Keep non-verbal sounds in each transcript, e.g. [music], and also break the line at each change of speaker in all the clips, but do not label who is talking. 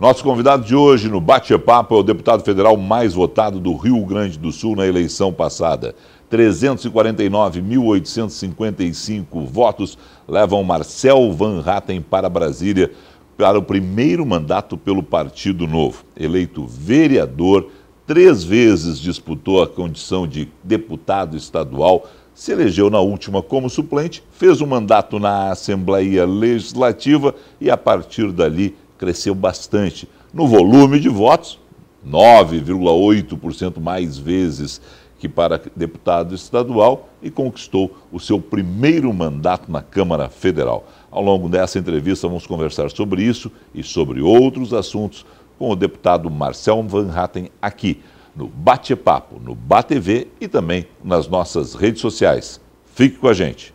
Nosso convidado de hoje no Bate-Papo é o deputado federal mais votado do Rio Grande do Sul na eleição passada. 349.855 votos levam Marcel Van Hatten para Brasília para o primeiro mandato pelo Partido Novo. Eleito vereador, três vezes disputou a condição de deputado estadual, se elegeu na última como suplente, fez o um mandato na Assembleia Legislativa e, a partir dali, cresceu bastante. No volume de votos, 9,8% mais vezes que para deputado estadual e conquistou o seu primeiro mandato na Câmara Federal. Ao longo dessa entrevista, vamos conversar sobre isso e sobre outros assuntos com o deputado Marcel Van Hatten aqui no Bate Papo, no bate-v e também nas nossas redes sociais. Fique com a gente.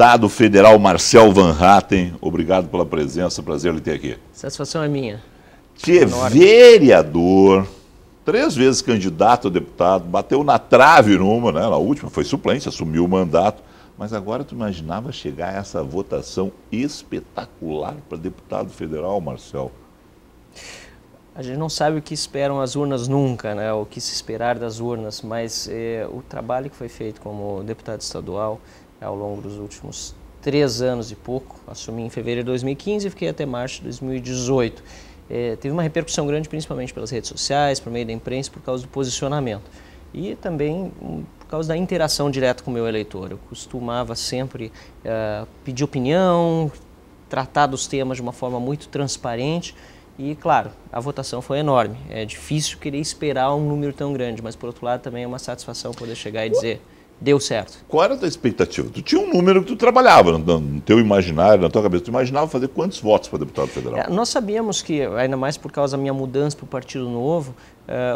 deputado federal Marcel Van Hatten. Obrigado pela presença, prazer lhe ter aqui.
Satisfação é minha. Tchê,
vereador, três vezes candidato a deputado, bateu na trave numa, né? Na última foi suplente, assumiu o mandato. Mas agora tu imaginava chegar a essa votação espetacular para deputado federal, Marcel?
A gente não sabe o que esperam as urnas nunca, né? O que se esperar das urnas, mas é, o trabalho que foi feito como deputado estadual, ao longo dos últimos três anos e pouco. Assumi em fevereiro de 2015 e fiquei até março de 2018. É, teve uma repercussão grande, principalmente pelas redes sociais, por meio da imprensa, por causa do posicionamento. E também hum, por causa da interação direta com o meu eleitor. Eu costumava sempre é, pedir opinião, tratar dos temas de uma forma muito transparente. E, claro, a votação foi enorme. É difícil querer esperar um número tão grande, mas, por outro lado, também é uma satisfação poder chegar e dizer deu certo.
Qual era a tua expectativa? Tu tinha um número que tu trabalhava no teu imaginário, na tua cabeça. Tu imaginava fazer quantos votos para deputado federal? É,
nós sabíamos que, ainda mais por causa da minha mudança para o Partido Novo,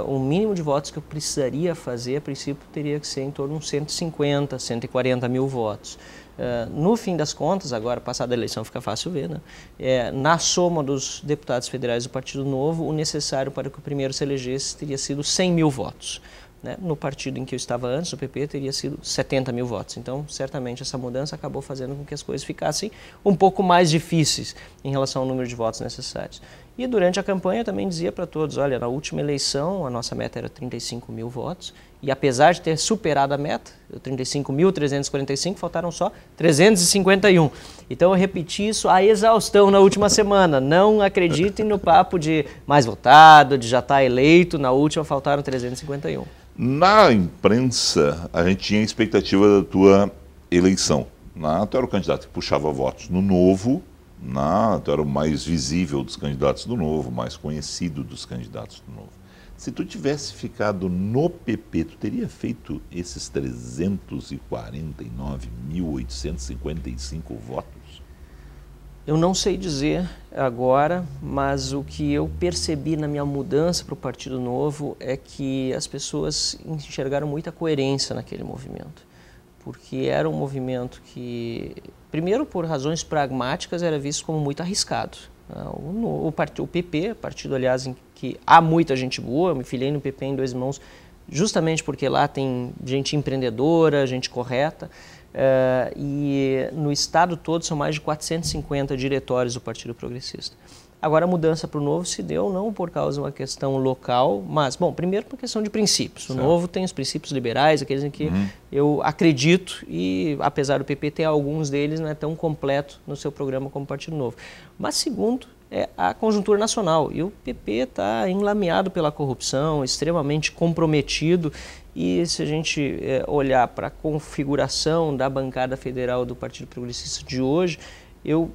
uh, o mínimo de votos que eu precisaria fazer, a princípio, teria que ser em torno de 150, 140 mil votos. Uh, no fim das contas, agora passada a eleição fica fácil ver, né? é, na soma dos deputados federais do Partido Novo, o necessário para que o primeiro se elegesse teria sido 100 mil votos. Né? No partido em que eu estava antes, o PP, teria sido 70 mil votos. Então, certamente, essa mudança acabou fazendo com que as coisas ficassem um pouco mais difíceis em relação ao número de votos necessários. E durante a campanha eu também dizia para todos, olha, na última eleição a nossa meta era 35 mil votos e apesar de ter superado a meta, 35.345, faltaram só 351. Então eu repeti isso à exaustão na última semana. Não acreditem no papo de mais votado, de já estar tá eleito, na última faltaram 351.
Na imprensa, a gente tinha expectativa da tua eleição. Na, né? tu era o candidato que puxava votos no Novo, na, né? tu era o mais visível dos candidatos do Novo, mais conhecido dos candidatos do Novo. Se tu tivesse ficado no PP, tu teria feito esses 349.855 votos?
Eu não sei dizer agora, mas o que eu percebi na minha mudança para o Partido Novo é que as pessoas enxergaram muita coerência naquele movimento. Porque era um movimento que, primeiro por razões pragmáticas, era visto como muito arriscado. Né? O, o, o PP, partido aliás em que há muita gente boa. Eu me filiei no PP em Dois mãos, justamente porque lá tem gente empreendedora, gente correta. Uh, e no estado todo são mais de 450 diretórios do Partido Progressista. Agora a mudança para o Novo se deu não por causa de uma questão local, mas, bom, primeiro por questão de princípios. O certo. Novo tem os princípios liberais, aqueles em que uhum. eu acredito e, apesar do PP ter alguns deles, não é tão completo no seu programa como Partido Novo. Mas segundo, é a conjuntura nacional. E o PP está enlameado pela corrupção, extremamente comprometido. E se a gente é, olhar para a configuração da bancada federal do Partido Progressista de hoje, eu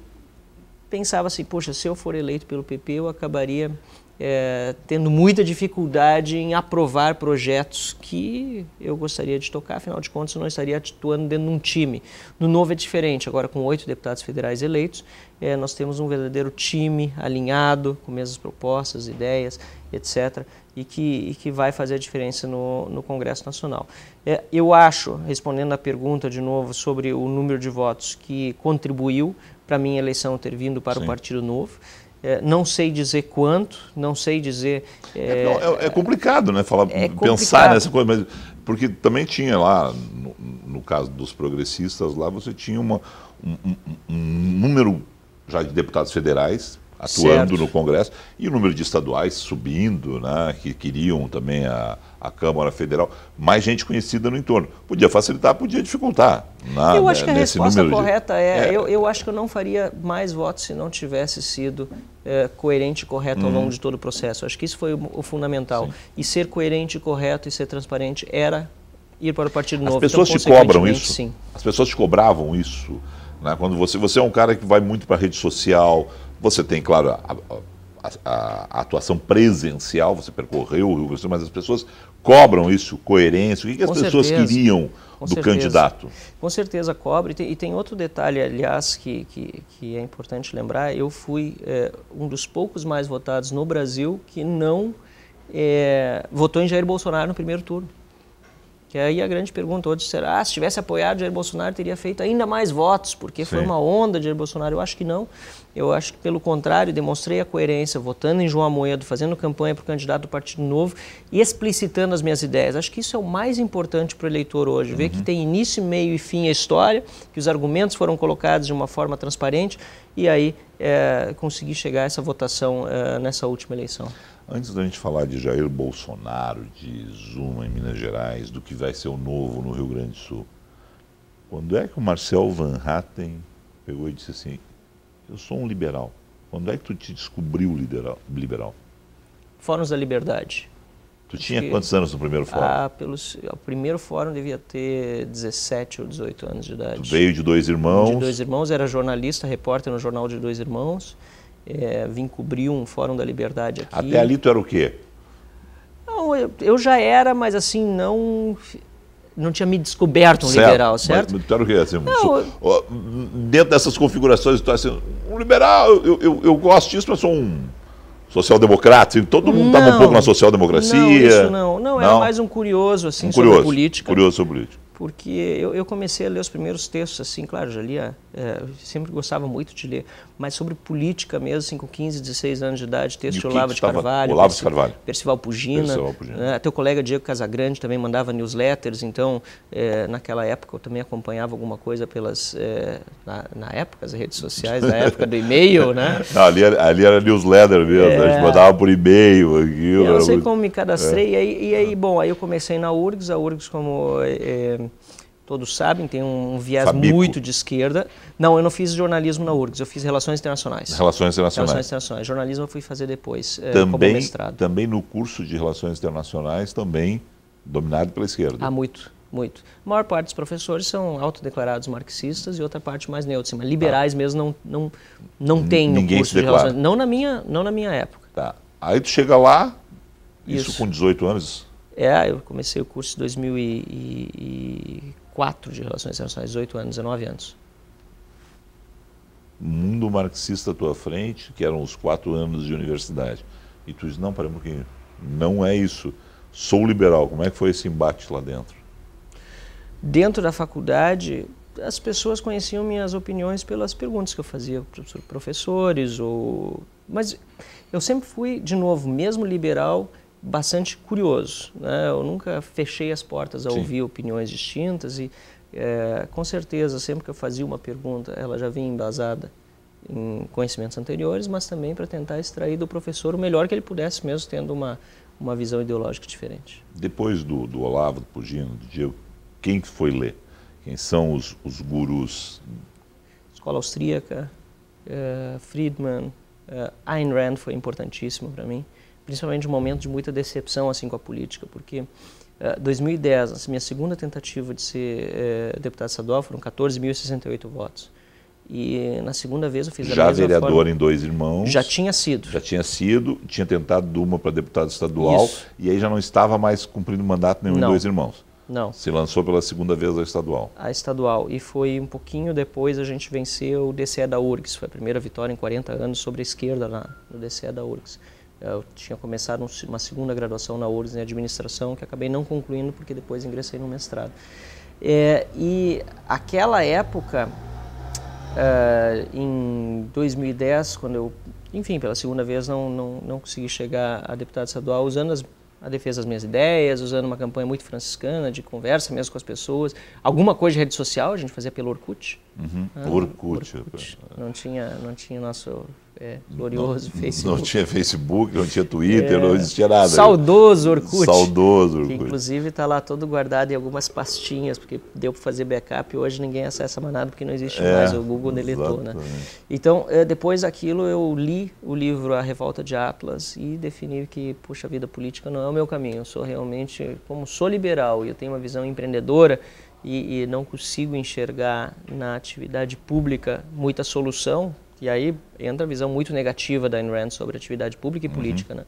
pensava assim: poxa, se eu for eleito pelo PP, eu acabaria é, tendo muita dificuldade em aprovar projetos que eu gostaria de tocar, afinal de contas, eu não estaria atuando dentro de um time. No novo é diferente, agora com oito deputados federais eleitos, é, nós temos um verdadeiro time alinhado, com mesmas propostas, ideias, etc., e que, e que vai fazer a diferença no, no Congresso Nacional. É, eu acho, respondendo à pergunta de novo sobre o número de votos que contribuiu para a minha eleição ter vindo para Sim. o Partido Novo, é, não sei dizer quanto, não sei dizer. É, é, é, é complicado, né? Falar,
é pensar nessa coisa, mas porque também tinha lá, no, no caso dos progressistas lá, você tinha uma, um, um, um número já de deputados federais atuando certo. no Congresso e o número de estaduais subindo, né, que queriam também a, a Câmara Federal, mais gente conhecida no entorno. Podia facilitar, podia dificultar. Na, né, eu acho né, que a resposta correta
de... é, é, Eu, eu acho que eu não faria mais votos se não tivesse sido é, coerente e correto ao hum. longo de todo o processo. Acho que isso foi o, o fundamental. Sim. E ser coerente e correto e ser transparente era ir para o Partido Novo. As então, pessoas então, te cobram isso? Sim.
As pessoas te cobravam isso? Né? Quando você, você é um cara que vai muito para a rede social, você tem, claro, a, a, a, atuação presencial, você percorreu o Rio Grande do Sul, mas as pessoas cobram isso, coerência. O que, que as pessoas certeza. queriam Com do certeza. candidato?
Com certeza cobra. E tem, e tem outro detalhe, aliás, que, que, que, é importante lembrar. Eu fui é, um dos poucos mais votados no Brasil que não é, votou em Jair Bolsonaro no primeiro turno. Que aí a grande pergunta hoje será: ah, se tivesse apoiado Jair Bolsonaro, teria feito ainda mais votos, porque Sim. foi uma onda de Jair Bolsonaro. Eu acho que não. Eu acho que, pelo contrário, demonstrei a coerência votando em João Amoedo, fazendo campanha para o candidato do Partido Novo e explicitando as minhas ideias. Acho que isso é o mais importante para o eleitor hoje: ver que uhum. tem início, meio e fim a história, que os argumentos foram colocados de uma forma transparente e aí é, eh, conseguir chegar a essa votação é, nessa última eleição.
Antes da gente falar de Jair Bolsonaro, de Zuma em Minas Gerais, do que vai ser o novo no Rio Grande do Sul, quando é que o Marcel Van Hatten pegou e disse assim: Eu sou um liberal? Quando é que tu te descobriu liberal?
Fóruns da Liberdade.
Tu Acho tinha quantos anos no primeiro fórum? Ah,
pelos, o primeiro fórum devia ter 17 ou 18 anos de idade. Tu veio de dois irmãos? De dois irmãos, era jornalista, repórter no jornal de dois irmãos é, vim cobrir um Fórum da Liberdade aqui. Até ali tu era o quê? Não, eu, eu já era, mas assim, não não tinha me descoberto um certo, liberal, certo? Mas, o quê assim, não, sou,
dentro dessas configurações, tu é, assim, um liberal, eu, eu, eu gosto disso, mas sou um social-democrata, assim, todo mundo estava um pouco na social-democracia. Não, isso não, não, não, era mais
um curioso, assim, um curioso, sobre política. Curioso sobre política. Porque eu, eu comecei a ler os primeiros textos, assim, claro, já lia, é, sempre gostava muito de ler, mas sobre política mesmo, assim, com 15, 16 anos de idade, texto de Olavo de Carvalho, Olavo de Carvalho. Percival Pugina, Percival Pugina. Né? até o colega Diego Casagrande também mandava newsletters, então é, naquela época eu também acompanhava alguma coisa pelas, é, na, na, época, as redes sociais, na época do e-mail, né? [laughs] Não,
ali, ali, era newsletter mesmo, é... a gente é. mandava por e-mail. É, eu não sei muito... como me cadastrei, é.
e aí, e, aí, bom, aí eu comecei na URGS, a URGS como eh, todos sabem, tem um, um viés Fabico. muito de esquerda. Não, eu não fiz jornalismo na URGS, eu fiz relações internacionais. Relações internacionais. Relações internacionais. Jornalismo eu fui fazer depois, eh, também, como mestrado.
Também no curso de relações internacionais, também dominado pela esquerda.
há ah, muito. Muito. A maior parte dos professores são autodeclarados marxistas e outra parte mais neutra. Mas liberais ah. mesmo não, não, não tem Ninguém curso de relações. Não na minha, não na minha época.
Tá. Aí tu chega lá, isso, isso com 18 anos?
É, eu comecei o curso em 2004, 4 de Relações Internacionais, 18 anos, 19 anos.
Mundo marxista à tua frente, que eram os quatro anos de universidade. E tu diz, não, para um pouquinho, não é isso. Sou liberal. Como é que foi esse embate
lá dentro? Dentro da faculdade, as pessoas conheciam minhas opiniões pelas perguntas que eu fazia para os professores, ou... mas eu sempre fui, de novo, mesmo liberal, bastante curioso. Né? Eu nunca fechei as portas a Sim. ouvir opiniões distintas e, é, com certeza, sempre que eu fazia uma pergunta, ela já vinha embasada em conhecimentos anteriores, mas também para tentar extrair do professor o melhor que ele pudesse, mesmo tendo uma, uma visão ideológica diferente.
Depois do, do Olavo, do Pugino, do Diego, quem foi ler? Quem são os, os gurus?
Escola austríaca, uh, Friedman, uh, Ayn Rand foi importantíssimo para mim principalmente de um momento de muita decepção assim com a política, porque Uh, eh, 2010, assim, minha segunda tentativa de ser uh, deputado estadual foram 14.068 votos. E na segunda vez eu fiz já a mesma vereador forma. em dois
irmãos. Já tinha sido. Já tinha sido, tinha tentado uma para deputado estadual Isso. e aí já não estava mais cumprindo mandato nenhum não. em dois irmãos. Não. Se lançou pela segunda vez a estadual.
A estadual. E foi um pouquinho depois a gente venceu o DCE da URGS. Foi a primeira vitória em 40 anos sobre a esquerda na, no DCE da URGS. Eu tinha começado uma segunda graduação na URSS em administração, que acabei não concluindo porque depois ingressei no mestrado. É, e aquela época, é, em 2010, quando eu, enfim, pela segunda vez não, não, não consegui chegar a deputado estadual, usando as, a defesa das minhas ideias, usando uma campanha muito franciscana de conversa mesmo com as pessoas, alguma coisa de rede social, a gente fazia pelo Orkut.
Uhum. Ah, Orkut. Orkut.
É. Não, tinha, não tinha nosso é, glorioso não, Facebook. Não tinha
Facebook, não tinha Twitter, é, não existia nada. Saudoso Orkut. Saudoso Orkut.
Que, inclusive está lá todo guardado em algumas pastinhas, porque deu para fazer backup. Hoje ninguém acessa mais nada porque não existe é, mais, o Google deletou. Né? Então, é, depois daquilo, eu li o livro A Revolta de Atlas e defini que, puxa, a vida política não é o meu caminho. Eu sou realmente, como sou liberal e eu tenho uma visão empreendedora, e, e, não consigo enxergar na atividade pública muita solução e aí entra a visão muito negativa da Ayn Rand sobre atividade pública e uhum. política. Né?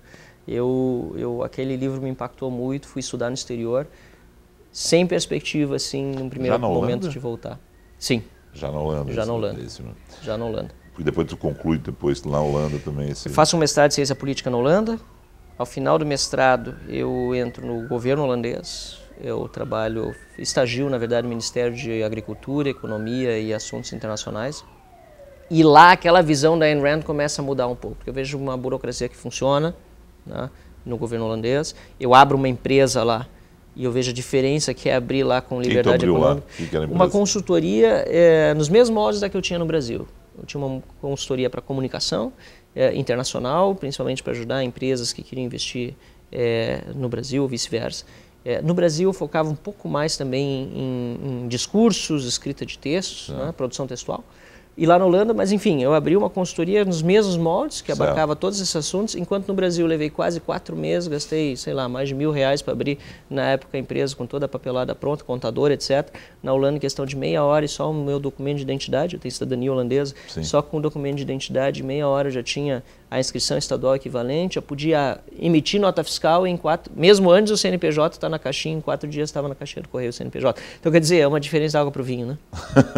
Eu, eu, aquele livro me impactou muito, fui estudar no exterior, sem perspectiva, assim, num primeiro momento de voltar. Sim. Já na Holanda. Já na Holanda. Esse, né? Já na Holanda. Porque
depois tu conclui depois na Holanda também. Esse... Faço um
mestrado em ciência política na Holanda. Ao final do mestrado, eu entro no governo holandês. Eu trabalho, estagio, na verdade, no Ministério de Agricultura, Economia e Assuntos Internacionais. E lá aquela visão da Ayn Rand começa a mudar um pouco, porque eu vejo uma burocracia que funciona né, no governo holandês, eu abro uma empresa lá e eu vejo a diferença que é abrir lá com liberdade econômica. uma consultoria é, nos mesmos moldes da que eu tinha no Brasil. Eu tinha uma consultoria para comunicação é, internacional, principalmente para ajudar empresas que queriam investir é, no Brasil ou vice-versa. no Brasil eu focava um pouco mais também em, em discursos, escrita de textos, tá. né, produção textual e lá na Holanda, mas enfim, eu abri uma consultoria nos mesmos moldes, que certo. abarcava todos esses assuntos, enquanto no Brasil eu levei quase quatro meses, gastei, sei lá, mais de mil reais para abrir, na época, a empresa com toda a papelada pronta, contador, etc. Na Holanda, em questão de meia hora e só o meu documento de identidade, eu tenho cidadania holandesa, Sim. só com o documento de identidade, meia hora eu já tinha a inscrição estadual equivalente, eu podia emitir nota fiscal em quatro, mesmo antes o CNPJ está na caixinha, em quatro dias estava na caixinha do correio o CNPJ. Então, quer dizer, é uma diferença da água para o vinho, né?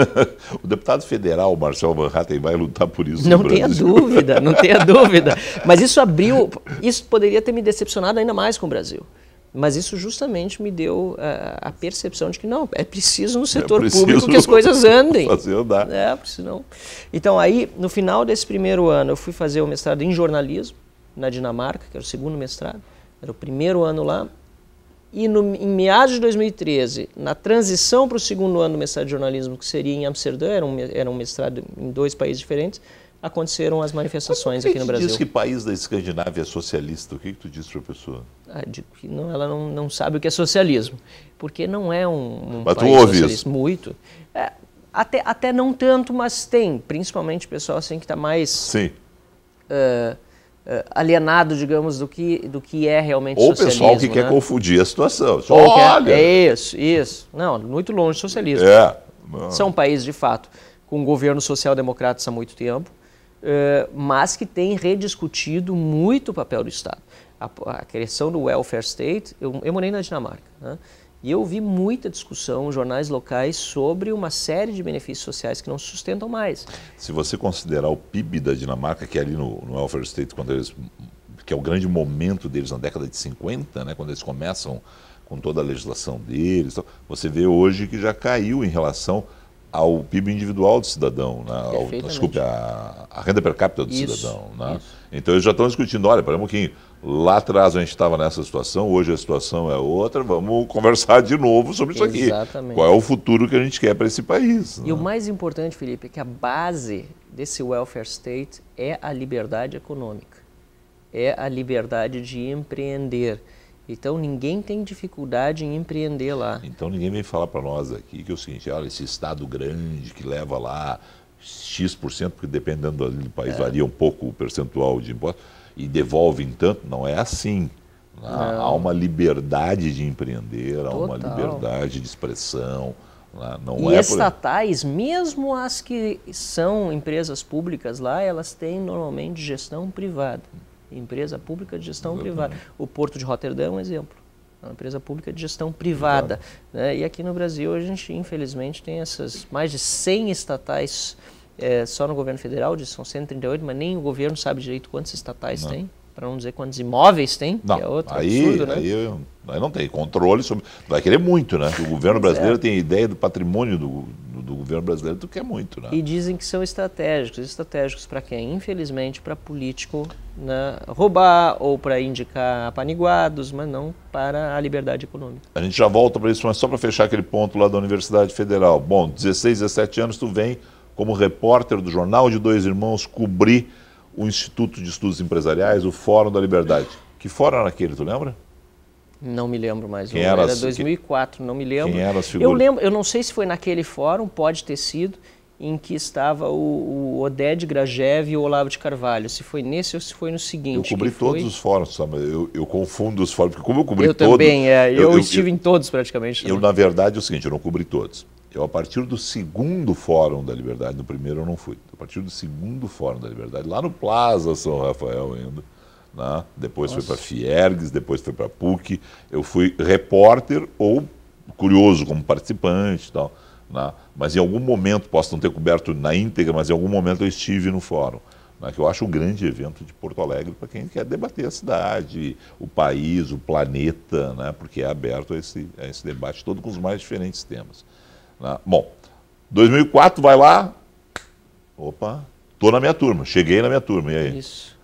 [laughs] o deputado federal,
Marcel Manhattan vai lutar por isso. Não tenha dúvida, não tenha [laughs] dúvida. Mas isso abriu, isso poderia ter me decepcionado ainda mais com o Brasil. Mas isso justamente me deu a, eh, a percepção de que não, é preciso no é setor é preciso público que as coisas [laughs] andem. Fazer andar. É, senão. Então, aí, no final desse primeiro ano, eu fui fazer o mestrado em jornalismo na Dinamarca, que era o segundo mestrado. Era o primeiro ano lá. E no, em meados de 2013, na transição para o segundo ano do mestrado de jornalismo, que seria em Amsterdã, era um, era um mestrado em dois países diferentes, aconteceram as manifestações aqui no Brasil. Diz que
país da Escandinávia é socialista. O que, que tu diz para a pessoa?
Ah, digo que não, ela não, não sabe o que é socialismo, porque não é um, um mas país tu ouve socialista. Isso. Muito. É, até, até não tanto, mas tem, principalmente pessoal assim que está mais. Sim. Uh, eh, alienado, digamos, do que, do que é realmente Ou socialismo. Ou o pessoal que né? quer
confundir a situação. Só Ou é- olha! Quer...
É isso, isso. Não, muito longe do socialismo. É. São países, de fato, com governo social democrata há muito tempo, eh, mas que tem rediscutido muito o papel do Estado. A, a criação do welfare state, eu, eu morei na Dinamarca, né? E eu vi muita discussão em jornais locais sobre uma série de benefícios sociais que não se sustentam mais.
Se você considerar o PIB da Dinamarca, que é ali no, no Alfred State, quando eles, que é o grande momento deles na década de 50, né, quando eles começam com toda a legislação deles, você vê hoje que já caiu em relação ao PIB individual do cidadão, né? Ao, desculpe, a, a, renda per capita do isso, cidadão. Né? Então eles já estão discutindo, olha, para um pouquinho, Lá atrás a gente estava nessa situação, hoje a situação é outra. Vamos conversar de novo sobre isso Exatamente. aqui. Exatamente. Qual é o futuro que a gente quer para esse
país? E né? o mais importante, Felipe, é que a base desse welfare state é a liberdade econômica, é a liberdade de empreender. Então ninguém tem dificuldade em empreender lá.
Então ninguém vem falar para nós aqui que é o seguinte, olha, esse estado grande que leva lá X%, porque dependendo do país é. varia um pouco o percentual de impostos e devolvem tanto. Não é assim. Não. Há uma liberdade de empreender, Total. há uma liberdade de expressão. Né? Não e é
estatais, por... mesmo as que são empresas públicas lá, elas têm normalmente gestão privada. Empresa pública de gestão privada. O Porto de Roterdã é um exemplo. É uma empresa pública de gestão privada. Né? E aqui no Brasil, a gente, infelizmente, tem essas mais de 100 estatais privadas é, só no governo federal, de são 138, mas nem o governo sabe direito quantos estatais não. tem, para não dizer quantos imóveis tem, não. que é outro aí, absurdo, né? Aí,
aí não tem controle sobre... Vai querer muito, né? O governo é. brasileiro é. tem ideia do patrimônio do, do, do governo brasileiro, tu quer é muito, né? E
dizem que são estratégicos. Estratégicos para quem? Infelizmente, para político né, roubar ou para indicar apaniguados, mas não para a liberdade econômica.
A gente já volta para isso, mas só para fechar aquele ponto lá da Universidade Federal. Bom, 16, 17 anos, tu vem como repórter do Jornal de Dois Irmãos, cobri o Instituto de Estudos Empresariais, o Fórum da Liberdade. Que fórum era aquele, tu lembra?
Não me lembro mais. Quem era, era 2004, que... não me lembro. Quem era as Eu lembro, eu não sei se foi naquele fórum, pode ter sido, em que estava o, o Oded Grajev e o Olavo de Carvalho. Se foi nesse ou se foi no seguinte. Eu cobri todos foi... os
fóruns, sabe? Eu, eu, confundo os fóruns, porque como eu cobri todos... Eu também, é, eu, eu estive em
todos praticamente. Eu, né? na
verdade, é o seguinte, eu não cobri todos. Eu, a partir do segundo Fórum da Liberdade, no primeiro eu não fui, a partir do segundo Fórum da Liberdade, lá no Plaza São Rafael ainda, né? depois Nossa. foi para Fiergues, depois foi para PUC, eu fui repórter ou curioso como participante e tal. Né? Mas em algum momento, posso não ter coberto na íntegra, mas em algum momento eu estive no Fórum né, que eu acho um grande evento de Porto Alegre para quem quer debater a cidade, o país, o planeta, né, porque é aberto a esse, a esse debate todo com os mais diferentes temas. Né? Bom, 2004 vai lá, opa, estou na minha turma, cheguei na minha turma, e aí?
Isso.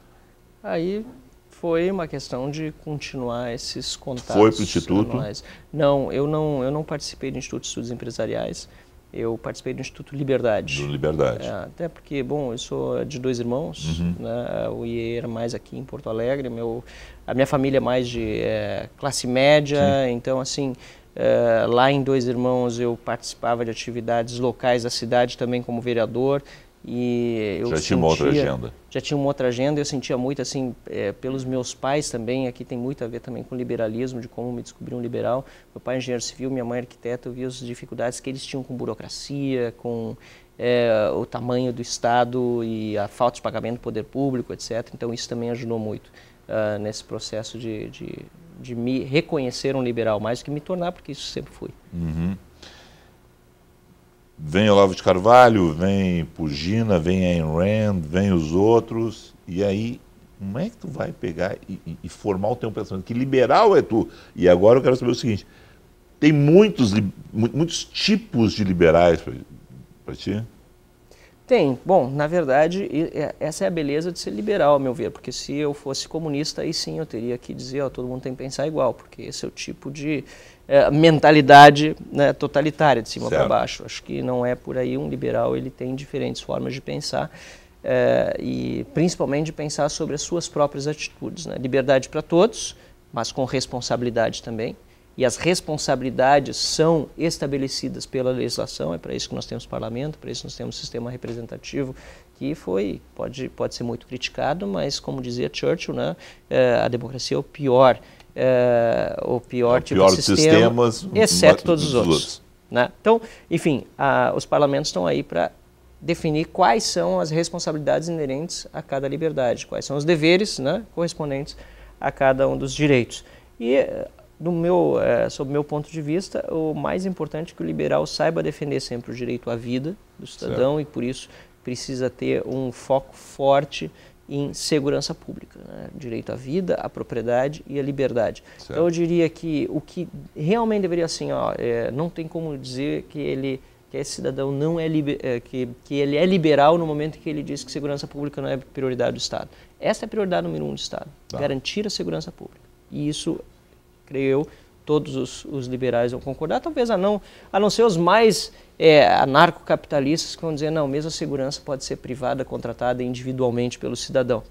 Aí foi uma questão de continuar esses contatos. Foi para o Instituto? Anuais. Não, eu não, eu não participei do Instituto de Estudos Empresariais, eu participei do Instituto Liberdade. Do Liberdade. É, até porque, bom, eu sou de dois irmãos, uhum. né, o IE era mais aqui em Porto Alegre, meu, a minha família é mais de é, classe média, Sim. então assim eh, lá em Dois Irmãos eu participava de atividades locais da cidade também como vereador e eu já sentia, tinha uma outra agenda já tinha uma outra agenda eu sentia muito assim é, pelos meus pais também aqui tem muito a ver também com liberalismo de como me descobri um liberal meu pai é engenheiro civil minha mãe é arquiteta eu via as dificuldades que eles tinham com burocracia com é, o tamanho do estado e a falta de pagamento do poder público etc então isso também ajudou muito uh, nesse processo de, de de me reconhecer um liberal mais do que me tornar, porque isso sempre fui.
Uhum. Vem Olavo de Carvalho, vem Pugina, vem Ayn Rand, vem os outros, e aí como é que tu vai pegar e, e, e formar o teu pensamento? Que liberal é tu? E agora eu quero saber o seguinte, tem muitos, muitos tipos de liberais para ti?
Tem. Bom, na verdade, é, essa é a beleza de ser liberal, ao meu ver, porque se eu fosse comunista, aí sim eu teria que dizer, ó, todo mundo tem que pensar igual, porque esse é o tipo de é, mentalidade né, totalitária, de cima para baixo. Acho que não é por aí. Um liberal, ele tem diferentes formas de pensar. É, e principalmente de pensar sobre as suas próprias atitudes. Né? Liberdade para todos, mas com responsabilidade também e as responsabilidades são estabelecidas pela legislação, é para isso que nós temos parlamento, para isso nós temos sistema representativo, que foi, pode, pode ser muito criticado, mas como dizia Churchill, né, eh, a democracia é o pior, é, o pior é o tipo pior de sistema, sistemas, exceto todos os outros. outros. Né? Então, enfim, a, os parlamentos estão aí para definir quais são as responsabilidades inerentes a cada liberdade, quais são os deveres né, correspondentes a cada um dos direitos. E eh, do meu, é, sob meu ponto de vista, o mais importante é que o liberal saiba defender sempre o direito à vida do cidadão certo. e, por isso, precisa ter um foco forte em segurança pública, né? direito à vida, à propriedade e à liberdade. Então, certo. Então eu diria que o que realmente deveria assim, ó, é, não tem como dizer que ele que esse cidadão não é, é que, que ele é liberal no momento que ele diz que segurança pública não é prioridade do Estado. Essa é a prioridade número um do Estado, tá. garantir a segurança pública. E isso creio eu, todos os, os, liberais vão concordar, talvez a não, a não ser os mais é, anarcocapitalistas que vão dizer, não, mesmo a segurança pode ser privada, contratada individualmente pelo cidadão.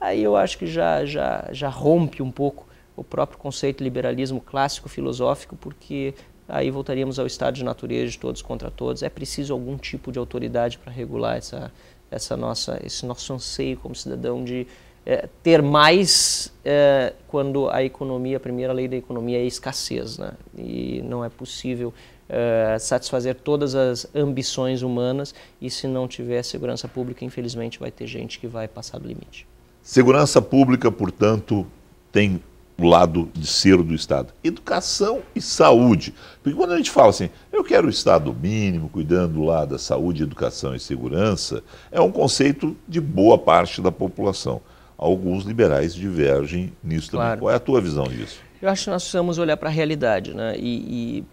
Aí eu acho que já, já, já rompe um pouco o próprio conceito de liberalismo clássico filosófico, porque aí voltaríamos ao estado de natureza de todos contra todos. É preciso algum tipo de autoridade para regular essa, essa nossa, esse nosso anseio como cidadão de é, ter mais é, quando a economia, a primeira lei da economia é escassez, né? E não é possível é, satisfazer todas as ambições humanas e se não tiver segurança pública, infelizmente vai ter gente que vai passar do limite.
Segurança pública, portanto, tem o lado de ser do Estado. Educação e saúde. Porque quando a gente fala assim, eu quero o Estado mínimo cuidando lá da saúde, educação e segurança, é um conceito de boa parte da população alguns liberais divergem nisso também. Claro. Qual é a tua visão disso?
Eu acho que nós precisamos olhar para a realidade, né? E, e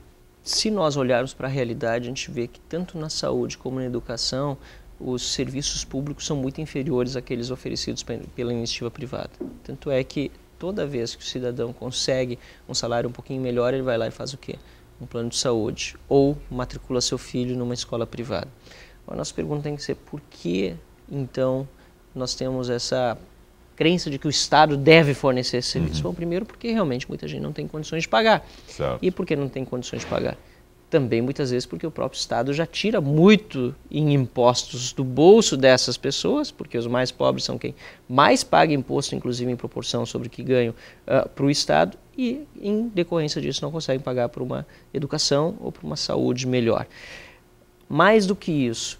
se nós olharmos para a realidade, a gente vê que tanto na saúde como na educação, os serviços públicos são muito inferiores àqueles oferecidos pela iniciativa privada. Tanto é que toda vez que o cidadão consegue um salário um pouquinho melhor, ele vai lá e faz o quê? Um plano de saúde ou matricula seu filho numa escola privada. A nossa pergunta tem que ser por que então nós temos essa crença de que o Estado deve fornecer esse serviço? Uhum. Bom, primeiro porque realmente muita gente não tem condições de pagar. Certo. E por que não tem condições de pagar? Também muitas vezes porque o próprio Estado já tira muito em impostos do bolso dessas pessoas, porque os mais pobres são quem mais paga imposto, inclusive em proporção sobre o que ganham uh, ah, para o Estado, e em decorrência disso não conseguem pagar por uma educação ou por uma saúde melhor. Mais do que isso,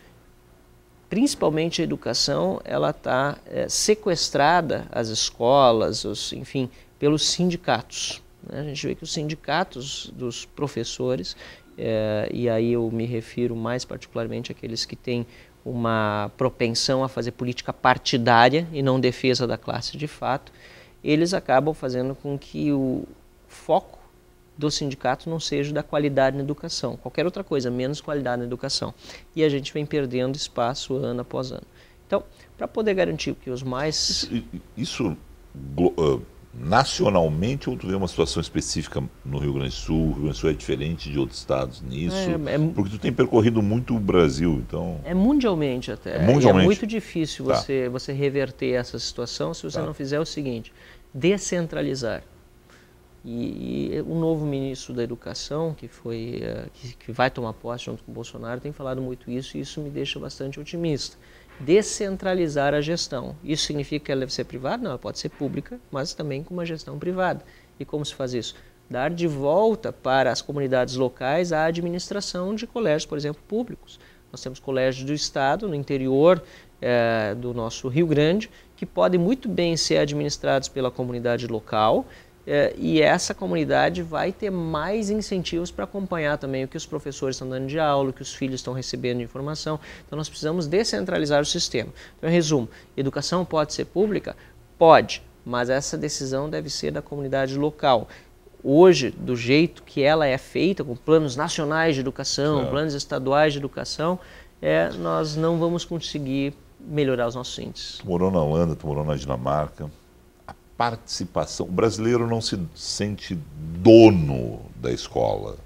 principalmente a educação, ela está é, eh, sequestrada, as escolas, os, enfim, pelos sindicatos. Né? A gente vê que os sindicatos dos professores, é, e aí eu me refiro mais particularmente àqueles que têm uma propensão a fazer política partidária e não defesa da classe de fato, eles acabam fazendo com que o foco do sindicato não seja da qualidade na educação, qualquer outra coisa, menos qualidade na educação. E a gente vem perdendo espaço ano após ano. Então, para poder garantir que os mais.
Isso, isso ah, nacionalmente ou tu vê uma situação específica no Rio Grande do Sul? O Rio Grande do Sul é diferente de outros estados nisso? É, é, porque tu tem percorrido muito o Brasil, então... É mundialmente até. É, mundialmente. é muito
difícil tá. você, você reverter essa situação se você tá. não fizer o seguinte, descentralizar. E, e, o novo ministro da Educação, que, foi, uh, que, que, vai tomar posse junto com o Bolsonaro, tem falado muito isso e isso me deixa bastante otimista. Descentralizar a gestão. Isso significa que ela deve ser privada? Não, ela pode ser pública, mas também com uma gestão privada. E como se faz isso? Dar de volta para as comunidades locais a administração de colégios, por exemplo, públicos. Nós temos colégios do Estado, no interior eh, do nosso Rio Grande, que podem muito bem ser administrados pela comunidade local, é, e essa comunidade vai ter mais incentivos para acompanhar também o que os professores estão dando de aula, o que os filhos estão recebendo de informação. Então, nós precisamos descentralizar o sistema. Então, em resumo, educação pode ser pública? Pode, mas essa decisão deve ser da comunidade local hoje, do jeito que ela é feita, com planos nacionais de educação, claro. planos estaduais de educação, é, nós não vamos conseguir melhorar os nossos índices.
Tu morou na Holanda, tu morou na Dinamarca, participação. O brasileiro não se sente dono da escola.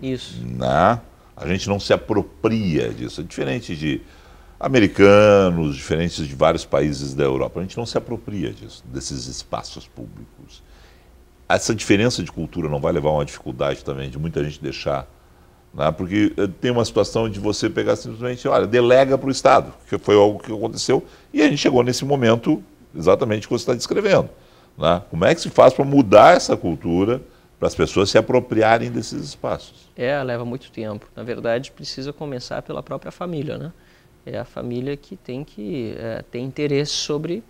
Isso. Né? A gente não se apropria disso. É diferente de americanos, diferentes de vários países da Europa. A gente não se apropria disso, desses espaços públicos. Essa diferença de cultura não vai levar a uma dificuldade também de muita gente deixar. Né? Porque eh, tem uma situação de você pegar simplesmente, olha, delega para o Estado, que foi algo que aconteceu, e a gente chegou nesse momento exatamente que você está descrevendo. Né? Como é que se faz para mudar essa cultura para as pessoas se apropriarem desses espaços?
É, leva muito tempo. Na verdade, precisa começar pela própria família, né? É a família que tem que é, ter interesse sobre,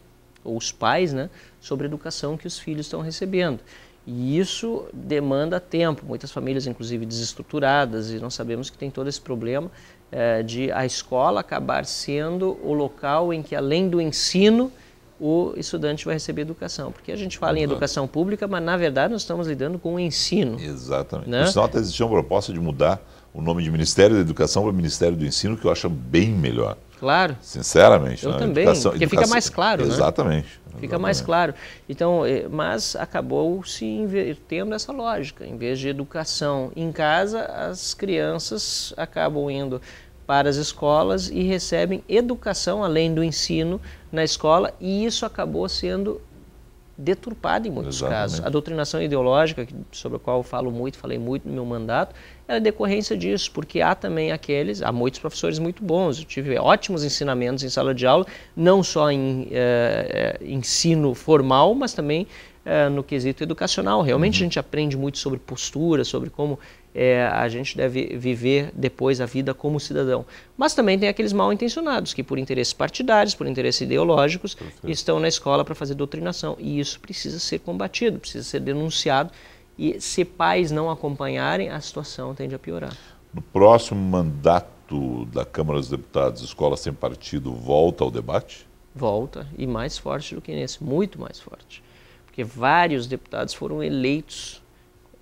ou os pais, né? Sobre a educação que os filhos estão recebendo. E isso demanda tempo. Muitas famílias, inclusive, desestruturadas, e nós sabemos que tem todo esse problema é, de a escola acabar sendo o local em que, além do ensino, o estudante vai receber educação. Porque a gente fala Exato. em educação pública, mas na verdade nós estamos lidando com o ensino.
Exatamente. Né? Por sinal, até existia uma proposta de mudar o nome de Ministério da Educação para Ministério do Ensino, que eu acho bem melhor.
Claro. Sinceramente. Eu né? também, educação, porque educação, fica mais claro, né? Exatamente. Né? Fica mais claro. Então, eh, mas acabou se invertendo essa lógica. Em vez de educação em casa, as crianças acabam indo para as escolas e recebem educação além do ensino na escola, e isso acabou sendo deturpado em muitos Exatamente. casos. A doutrinação ideológica, sobre a qual eu falo muito, falei muito no meu mandato, ela é decorrência disso, porque há também aqueles, há muitos professores muito bons, eu tive ótimos ensinamentos em sala de aula, não só em eh, eh ensino formal, mas também eh, no quesito educacional. Realmente uhum. a gente aprende muito sobre postura, sobre como é, a gente deve viver depois a vida como cidadão. Mas também tem aqueles mal intencionados que, por interesses partidários, por interesses ideológicos, Perfeito. estão na escola para fazer doutrinação. E isso precisa ser combatido, precisa ser denunciado. E se pais não acompanharem, a situação tende a piorar.
No próximo mandato da Câmara dos Deputados, escola sem partido volta ao debate?
Volta, e mais forte do que nesse, muito mais forte. Porque vários deputados foram eleitos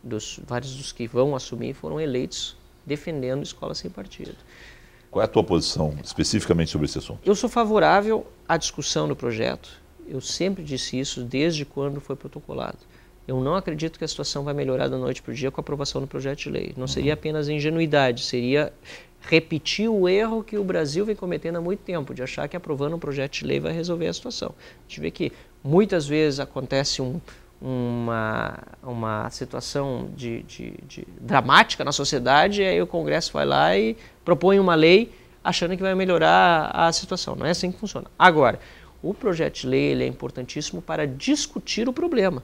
dos vários dos que vão assumir foram eleitos defendendo escola sem partido. Qual
é a tua posição especificamente sobre esse assunto?
Eu sou favorável à discussão do projeto. Eu sempre disse isso desde quando foi protocolado. Eu não acredito que a situação vai melhorar da noite para o dia com a aprovação do projeto de lei. Não seria uhum. apenas ingenuidade, seria repetir o erro que o Brasil vem cometendo há muito tempo, de achar que aprovando um projeto de lei vai resolver a situação. A gente vê que muitas vezes acontece um, uma, uma situação de, de, de dramática na sociedade, e aí o Congresso vai lá e propõe uma lei achando que vai melhorar a situação. Não é assim que funciona. Agora, o projeto de lei ele é importantíssimo para discutir o problema.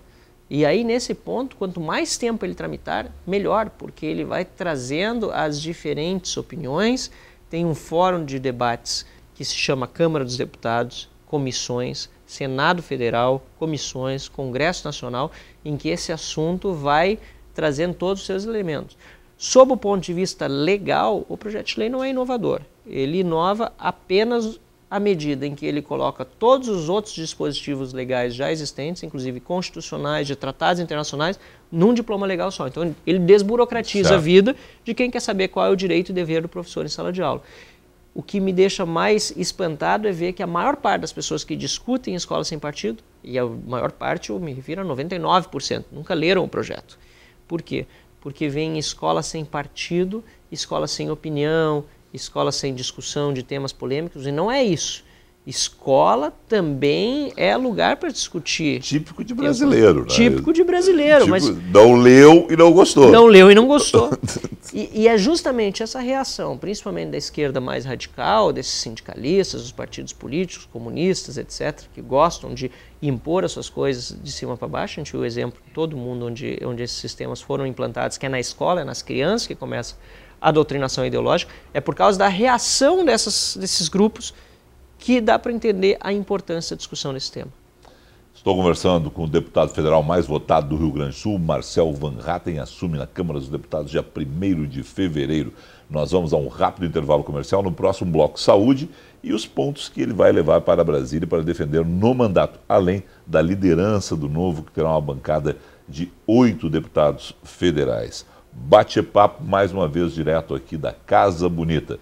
E aí, nesse ponto, quanto mais tempo ele tramitar, melhor, porque ele vai trazendo as diferentes opiniões. Tem um fórum de debates que se chama Câmara dos Deputados, comissões, Senado Federal, comissões, Congresso Nacional, em que esse assunto vai trazendo todos os seus elementos. Sob o ponto de vista legal, o projeto de lei não é inovador. Ele inova apenas à medida em que ele coloca todos os outros dispositivos legais já existentes, inclusive constitucionais, de tratados internacionais, num diploma legal só. Então, ele desburocratiza certo. a vida de quem quer saber qual é o direito e dever do professor em sala de aula. O que me deixa mais espantado é ver que a maior parte das pessoas que discutem escola sem partido, e a maior parte eu me refiro a 99%, nunca leram o projeto. Por quê? Porque vem escola sem partido, escola sem opinião, escola sem discussão de temas polêmicos, e não é isso. Escola também é lugar para discutir. Típico de brasileiro, né? Típico de brasileiro, Típico, mas.
Não leu e não gostou. Não leu e não gostou.
[laughs] e, e, é justamente essa reação, principalmente da esquerda mais radical, desses sindicalistas, dos partidos políticos, comunistas, etc., que gostam de impor as suas coisas de cima para baixo. A gente viu o exemplo de todo mundo onde, onde esses sistemas foram implantados, que é na escola, é nas crianças que começa a doutrinação ideológica. É por causa da reação dessas, desses grupos que dá para entender a importância da discussão nesse tema.
Estou conversando com o deputado federal mais votado do Rio Grande do Sul, Marcel Van Hatten, assume na Câmara dos Deputados dia 1 de fevereiro. Nós vamos a um rápido intervalo comercial no próximo bloco Saúde e os pontos que ele vai levar para Brasília para defender no mandato, além da liderança do novo, que terá uma bancada de oito deputados federais. Bate-papo mais uma vez direto aqui da Casa Bonita.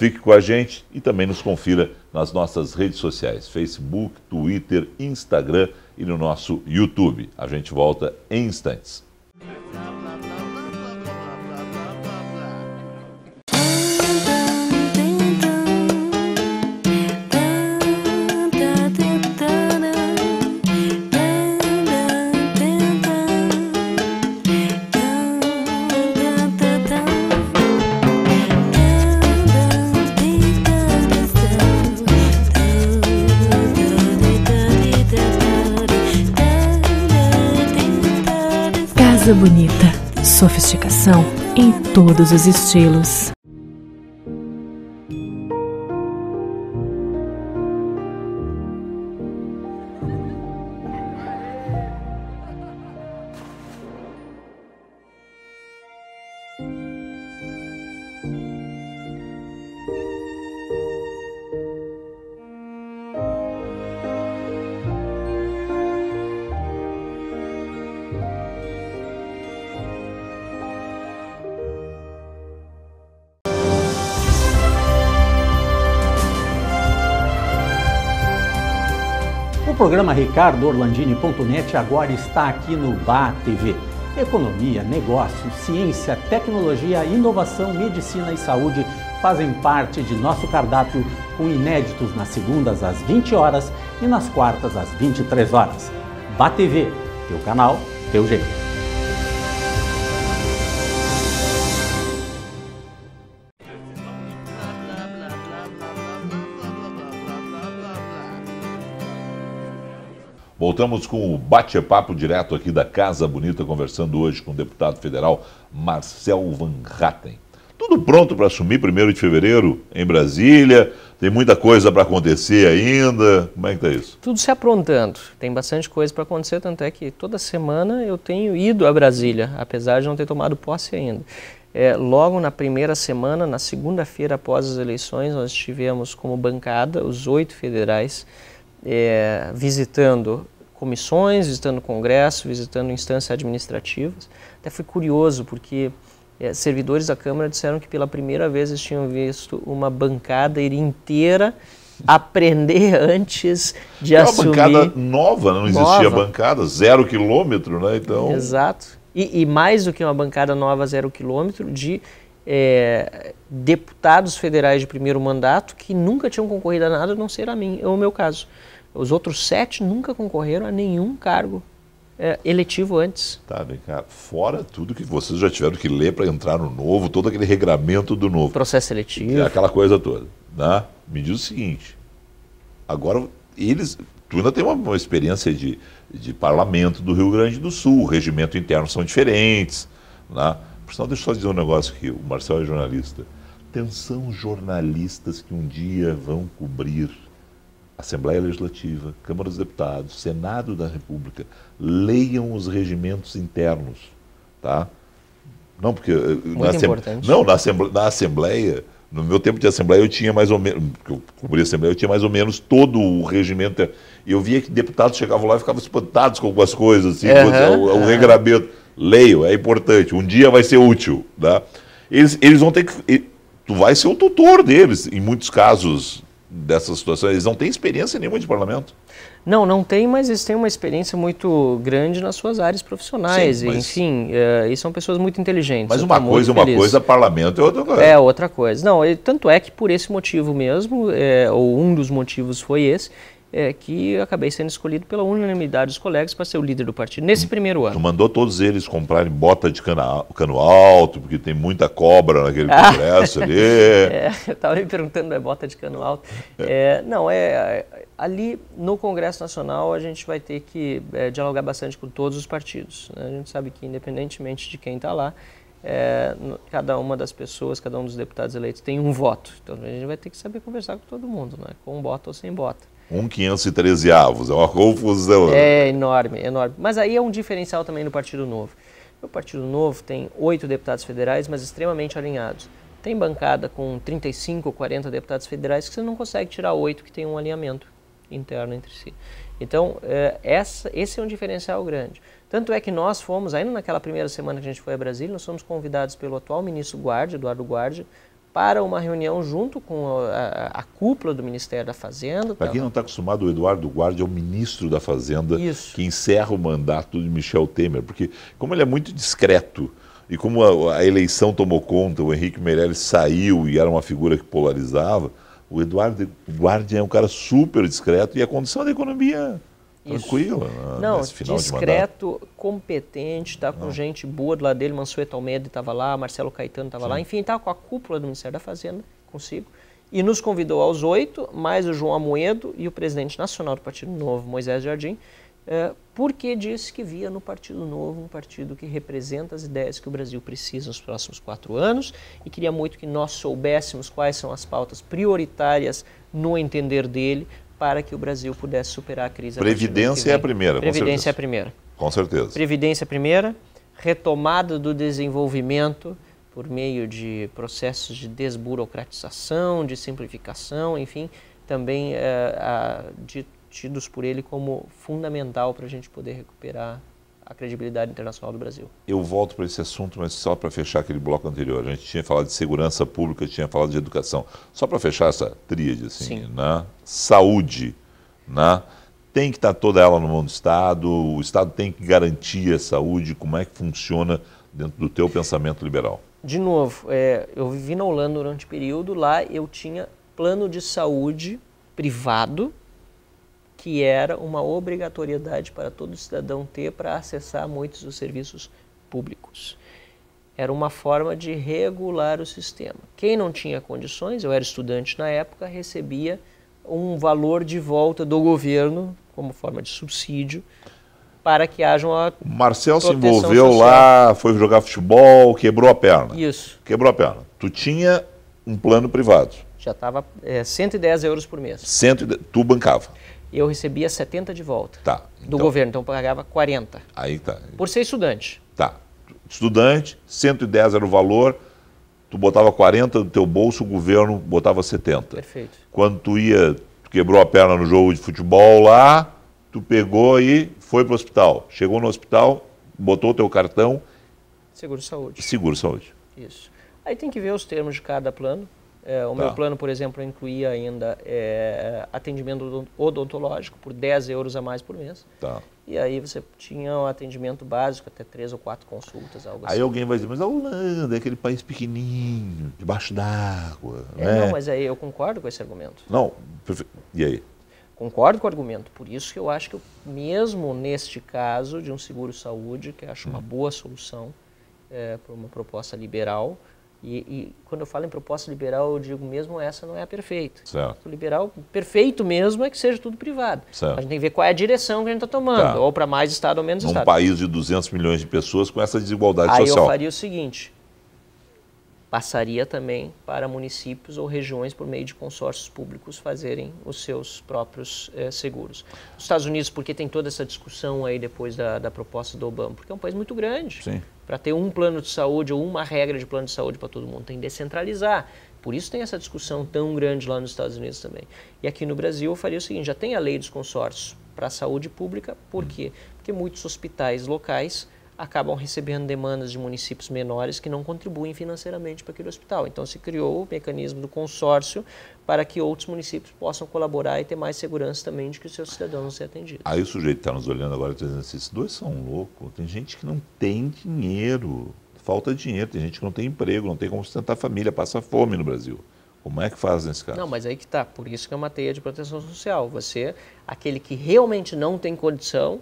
Fique com a gente e também nos confira nas nossas redes sociais: Facebook, Twitter, Instagram e no nosso YouTube. A gente volta em instantes.
coisa bonita. Sofisticação em todos os estilos. programa ricardoorlandini.net agora está aqui no BaTV. Economia, negócios, ciência, tecnologia,
inovação,
medicina e saúde fazem parte de nosso cardápio com inéditos nas segundas às 20 horas e nas quartas às 23 horas. BaTV, teu canal, teu jeito.
voltamos com o bate-papo direto aqui da Casa Bonita, conversando hoje com o deputado federal Marcel Van Hatten. Tudo pronto para assumir 1 de fevereiro em Brasília? Tem muita coisa para acontecer ainda? Como é que está isso?
Tudo se aprontando. Tem bastante coisa para acontecer, tanto é que toda semana eu tenho ido a Brasília, apesar de não ter tomado posse ainda. É, logo na primeira semana, na segunda-feira após as eleições, nós tivemos como bancada os oito federais é, visitando comissões, visitando o Congresso, visitando instâncias administrativas. Até foi curioso, porque é, servidores da Câmara disseram que pela primeira vez eles tinham visto uma bancada inteira aprender [laughs] antes de é assumir. uma bancada nova, não existia nova.
bancada, zero quilômetro, né? Então...
Exato. E, e, mais do que uma bancada nova zero quilômetro de é, deputados federais de primeiro mandato que nunca tinham concorrido a nada, a não ser a mim, é o meu caso. Os outros sete nunca concorreram a nenhum cargo é, eletivo antes. Tá,
vem cá. Fora tudo que vocês já tiveram que ler para entrar no novo, todo aquele regramento do novo. Processo eletivo. É aquela coisa toda. Né? Me diz o seguinte. Agora, eles. Tu ainda tem uma, uma experiência de, de parlamento do Rio Grande do Sul, o regimento interno são diferentes. Né? Por sinal, deixa eu só dizer um negócio aqui, o Marcelo é jornalista. Atenção, jornalistas que um dia vão cobrir Assembleia Legislativa, Câmara dos Deputados, Senado da República, leiam os regimentos internos, tá? Não, porque... Eh, Muito na importante. Não, na Assembleia, na Assembleia, no meu tempo de Assembleia eu tinha mais ou menos, eu cobri a Assembleia, eu tinha mais ou menos todo o regimento, e eu via que deputados chegavam lá e ficavam espantados com algumas coisas, assim, uhum, coisa, o, uhum. o regramento. Leio, é importante, um dia vai ser útil, tá? Eles, eles vão ter que... Tu vai ser o tutor deles, em muitos casos, dessas situações? Eles não têm experiência nenhuma de parlamento.
Não, não tem, mas eles têm uma experiência muito grande nas suas áreas profissionais. Sim, mas... Enfim, é, eh, e são pessoas muito inteligentes. Mas uma tá coisa é uma coisa, parlamento é outra coisa. É outra coisa. Não, tanto é que por esse motivo mesmo, é, ou um dos motivos foi esse, é, que acabei sendo escolhido pela unanimidade dos colegas para ser o líder do partido nesse hum. primeiro ano. Tu
mandou todos eles comprarem bota de cana, cano alto, porque tem muita cobra naquele ah. congresso ali. [laughs] É,
eu estava me perguntando, é bota de cano alto? É, é não, é, é ali no Congresso Nacional a gente vai ter que é, dialogar bastante com todos os partidos. Né? A gente sabe que independentemente de quem está lá, é, cada uma das pessoas, cada um dos deputados eleitos tem um voto. Então a gente vai ter que saber conversar com todo mundo, né? com bota ou sem bota.
Um 513 avos, é uma confusão. Né?
É enorme, enorme. Mas aí é um diferencial também no Partido Novo. O Partido Novo tem oito deputados federais, mas extremamente alinhados. Tem bancada com 35, 40 deputados federais que você não consegue tirar oito que tem um alinhamento interno entre si. Então, é, essa, esse é um diferencial grande. Tanto é que nós fomos, ainda naquela primeira semana que a gente foi a Brasília, nós fomos convidados pelo atual ministro Guardi, Eduardo Guardi, para uma reunião junto com a, a, a cúpula do Ministério da Fazenda. Para quem tá?
não está acostumado, o Eduardo Guardi é o ministro da Fazenda Isso. que encerra o mandato de Michel Temer, porque como ele é muito discreto e como a, a eleição tomou conta, o Henrique Meirelles saiu e era uma figura que polarizava, o Eduardo Guardi é um cara super discreto e a condição da economia tranquilo Isso. Né? Não, nesse final discreto,
competente, está com Não. gente boa do lado dele, Mansueto Almeida estava lá, Marcelo Caetano estava lá, enfim, estava tá com a cúpula do Ministério da Fazenda consigo. E nos convidou aos oito, mais o João Amoedo e o presidente nacional do Partido Novo, Moisés Jardim, eh, porque disse que via no Partido Novo um partido que representa as ideias que o Brasil precisa nos próximos quatro anos e queria muito que nós soubéssemos quais são as pautas prioritárias no entender dele para que o Brasil pudesse superar a crise. Previdência a é a primeira, Previdência é a é primeira. Com certeza. Previdência é a primeira, retomada do desenvolvimento por meio de processos de desburocratização, de simplificação, enfim, também é, de, tidos por ele como fundamental para a gente poder recuperar a credibilidade internacional do Brasil.
Eu volto para esse assunto, mas só para fechar aquele bloco anterior. A gente tinha falado de segurança pública, tinha falado de educação. Só para fechar essa tríade, assim, Sim. né? saúde, né? tem que estar tá toda ela no mão do Estado, o Estado tem que garantir a saúde, como é que funciona dentro do teu pensamento liberal?
De novo, é, eu vivi na Holanda durante um período, lá eu tinha plano de saúde privado, que era uma obrigatoriedade para todo cidadão ter para acessar muitos dos serviços públicos. Era uma forma de regular o sistema. Quem não tinha condições, eu era estudante na época, recebia um valor de volta do governo, como forma de subsídio, para que haja uma. O Marcel se envolveu social. lá,
foi jogar futebol, quebrou a perna. Isso. Quebrou a perna. Tu tinha um plano privado.
Já estava é, 110 euros por mês.
Cento, tu bancava
eu recebia 70 de volta tá. do então governo, então eu pagava 40. Aí tá. Por ser estudante.
Tá. Estudante, 110 era o valor, tu botava 40 do teu bolso, o governo botava 70. Perfeito. Quando tu ia, tu quebrou a perna no jogo de futebol lá, tu pegou e foi para o hospital. Chegou no hospital, botou o teu cartão.
Seguro saúde.
Seguro saúde.
Isso. Aí tem que ver os termos de cada plano. É, o tá. meu plano, por exemplo, é incluía ainda é, atendimento odontológico por 10 euros a mais por mês. Tá. E aí você tinha um atendimento básico, até três ou quatro consultas, algo aí assim. Aí alguém
vai dizer, mas a Holanda é aquele país pequenininho, debaixo d'água. É, né? Não, mas
aí eu concordo com esse argumento.
Não, perfeito. E aí?
Concordo com o argumento, por isso que eu acho que eu, mesmo neste caso de um seguro-saúde, que acho hum. uma boa solução é, para uma proposta liberal, e, e, quando eu falo em proposta liberal, eu digo mesmo essa não é a perfeita. Certo. O liberal perfeito mesmo é que seja tudo privado. Certo. A gente tem que ver qual é a direção que a gente está tomando, tá. ou para mais Estado ou menos Num Estado. Um país
de 200 milhões de pessoas com essa desigualdade Aí social. Aí eu
faria o seguinte, passaria também para municípios ou regiões por meio de consórcios públicos fazerem os seus próprios eh, seguros. Os Estados Unidos, porque tem toda essa discussão aí depois da, da proposta do Obama, porque é um país muito grande. Para ter um plano de saúde ou uma regra de plano de saúde para todo mundo, tem que descentralizar. Por isso tem essa discussão tão grande lá nos Estados Unidos também. E aqui no Brasil eu faria o seguinte, já tem a lei dos consórcios para a saúde pública, por hum. quê? Porque muitos hospitais locais acabam recebendo demandas de municípios menores que não contribuem financeiramente para aquele hospital. Então se criou o mecanismo do consórcio para que outros municípios possam colaborar e ter mais segurança também de que os seus cidadãos vão ser atendidos.
Aí o sujeito está nos olhando agora dizendo assim, esses dois são loucos, tem gente que não tem dinheiro, falta dinheiro, tem gente que não tem emprego, não tem como sustentar a família, passa fome no Brasil. Como é que faz nesse caso?
Não, mas aí que está. Por isso que é uma teia de proteção social. Você, aquele que realmente não tem condição,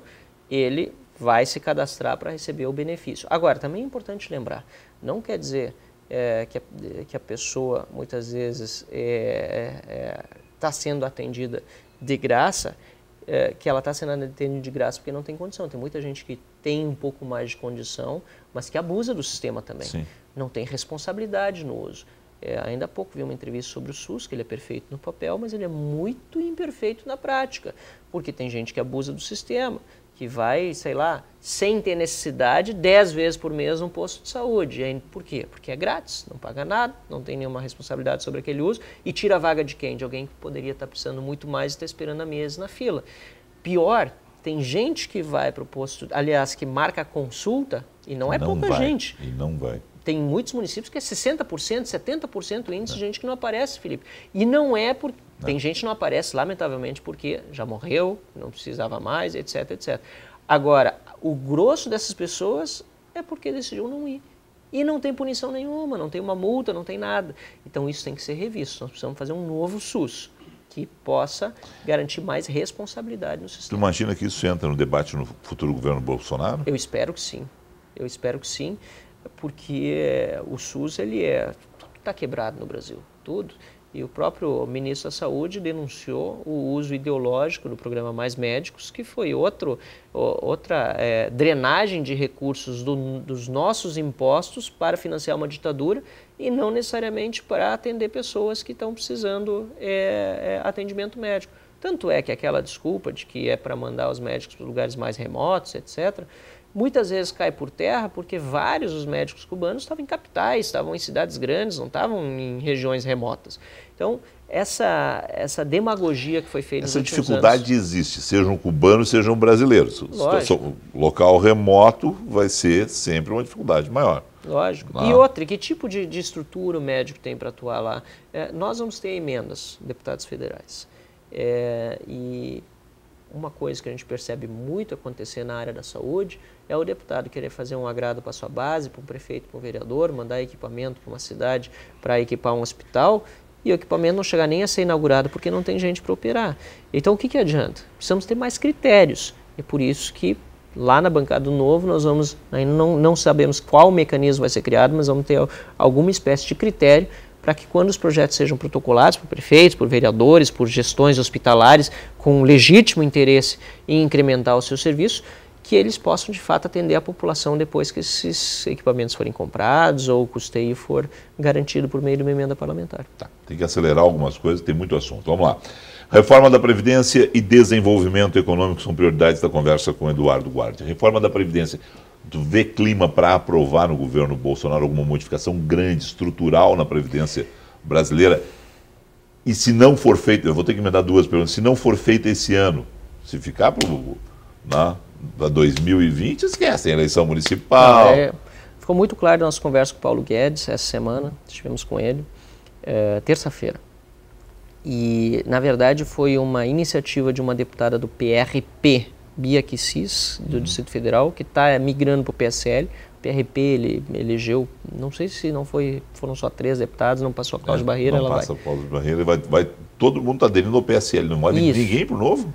ele vai se cadastrar para receber o benefício. Agora, também é importante lembrar, não quer dizer é, que, a, que, a, pessoa muitas vezes está é, é, é tá sendo atendida de graça, é, que ela está sendo atendida de graça porque não tem condição. Tem muita gente que tem um pouco mais de condição, mas que abusa do sistema também. Sim. Não tem responsabilidade no uso. É, ainda há pouco vi uma entrevista sobre o SUS, que ele é perfeito no papel, mas ele é muito imperfeito na prática, porque tem gente que abusa do sistema que vai, sei lá, sem ter necessidade, 10 vezes por mês um posto de saúde. por quê? Porque é grátis, não paga nada, não tem nenhuma responsabilidade sobre aquele uso e tira a vaga de quem? De alguém que poderia estar precisando muito mais e está esperando a meses na fila. Pior, tem gente que vai para o posto, aliás, que marca consulta e não é não pouca vai, gente. E não vai. Tem muitos municípios que é 60%, 70% o índice é. de gente que não aparece, Felipe. E não é porque né? Tem gente que não aparece, lamentavelmente, porque já morreu, não precisava mais, etc, etc. Agora, o grosso dessas pessoas é porque decidiu não ir. E não tem punição nenhuma, não tem uma multa, não tem nada. Então isso tem que ser revisto. Nós precisamos fazer um novo SUS que possa garantir mais responsabilidade no sistema.
Tu imagina que isso entra no debate no futuro governo Bolsonaro?
Eu espero que sim. Eu espero que sim, porque o SUS ele é tudo está quebrado no Brasil, tudo. E o próprio ministro da Saúde denunciou o uso ideológico do programa Mais Médicos, que foi outro, outra é, drenagem de recursos do, dos nossos impostos para financiar uma ditadura e não necessariamente para atender pessoas que estão precisando é, é, atendimento médico. Tanto é que aquela desculpa de que é para mandar os médicos para lugares mais remotos, etc., muitas vezes cai por terra porque vários dos médicos cubanos estavam em capitais, estavam em cidades grandes, não estavam em regiões remotas. Então, essa, essa demagogia que foi feita. Essa dificuldade
anos... existe, sejam cubanos, sejam brasileiros. Lógico. Local remoto vai ser sempre uma dificuldade maior.
Lógico. E ah. outra, que tipo de, de estrutura o médico tem para atuar lá? É, nós vamos ter emendas, deputados federais. É, e uma coisa que a gente percebe muito acontecer na área da saúde é o deputado querer fazer um agrado para sua base, para um prefeito, para um vereador, mandar equipamento para uma cidade para equipar um hospital e o equipamento não chegar nem a ser inaugurado porque não tem gente para operar. Então o que, que adianta? Precisamos ter mais critérios. E por isso que lá na bancada do novo nós vamos, ainda não, não sabemos qual mecanismo vai ser criado, mas vamos ter alguma espécie de critério para que quando os projetos sejam protocolados por prefeitos, por vereadores, por gestões hospitalares com legítimo interesse em incrementar o seu serviço, que eles possam de fato atender a população depois que esses equipamentos forem comprados ou o custeio for garantido por meio de uma emenda parlamentar. Tá.
Tem que acelerar algumas coisas, tem muito assunto. Vamos lá. Reforma da Previdência e desenvolvimento econômico são prioridades da conversa com Eduardo Guardi. Reforma da Previdência tu vê clima para aprovar no governo Bolsonaro alguma modificação grande, estrutural na Previdência brasileira? E se não for feita, eu vou ter que emendar duas perguntas, se não for feita esse ano, se ficar para né, 2020, esquece, eleição municipal. É,
ficou muito claro na nossa conversa com o Paulo Guedes essa semana, estivemos com ele, é, terça-feira. E, na verdade, foi uma iniciativa de uma deputada do PRP, Bia Kicis, do uhum. Distrito Federal, que está é, migrando para o PSL. O PRP ele elegeu, não sei se não foi, foram só três deputados, não passou a Cláudia é, Barreira, não ela passa vai.
Passa de Barreira, vai, vai, todo mundo está aderindo ao PSL, não vai Isso. ninguém para o
novo?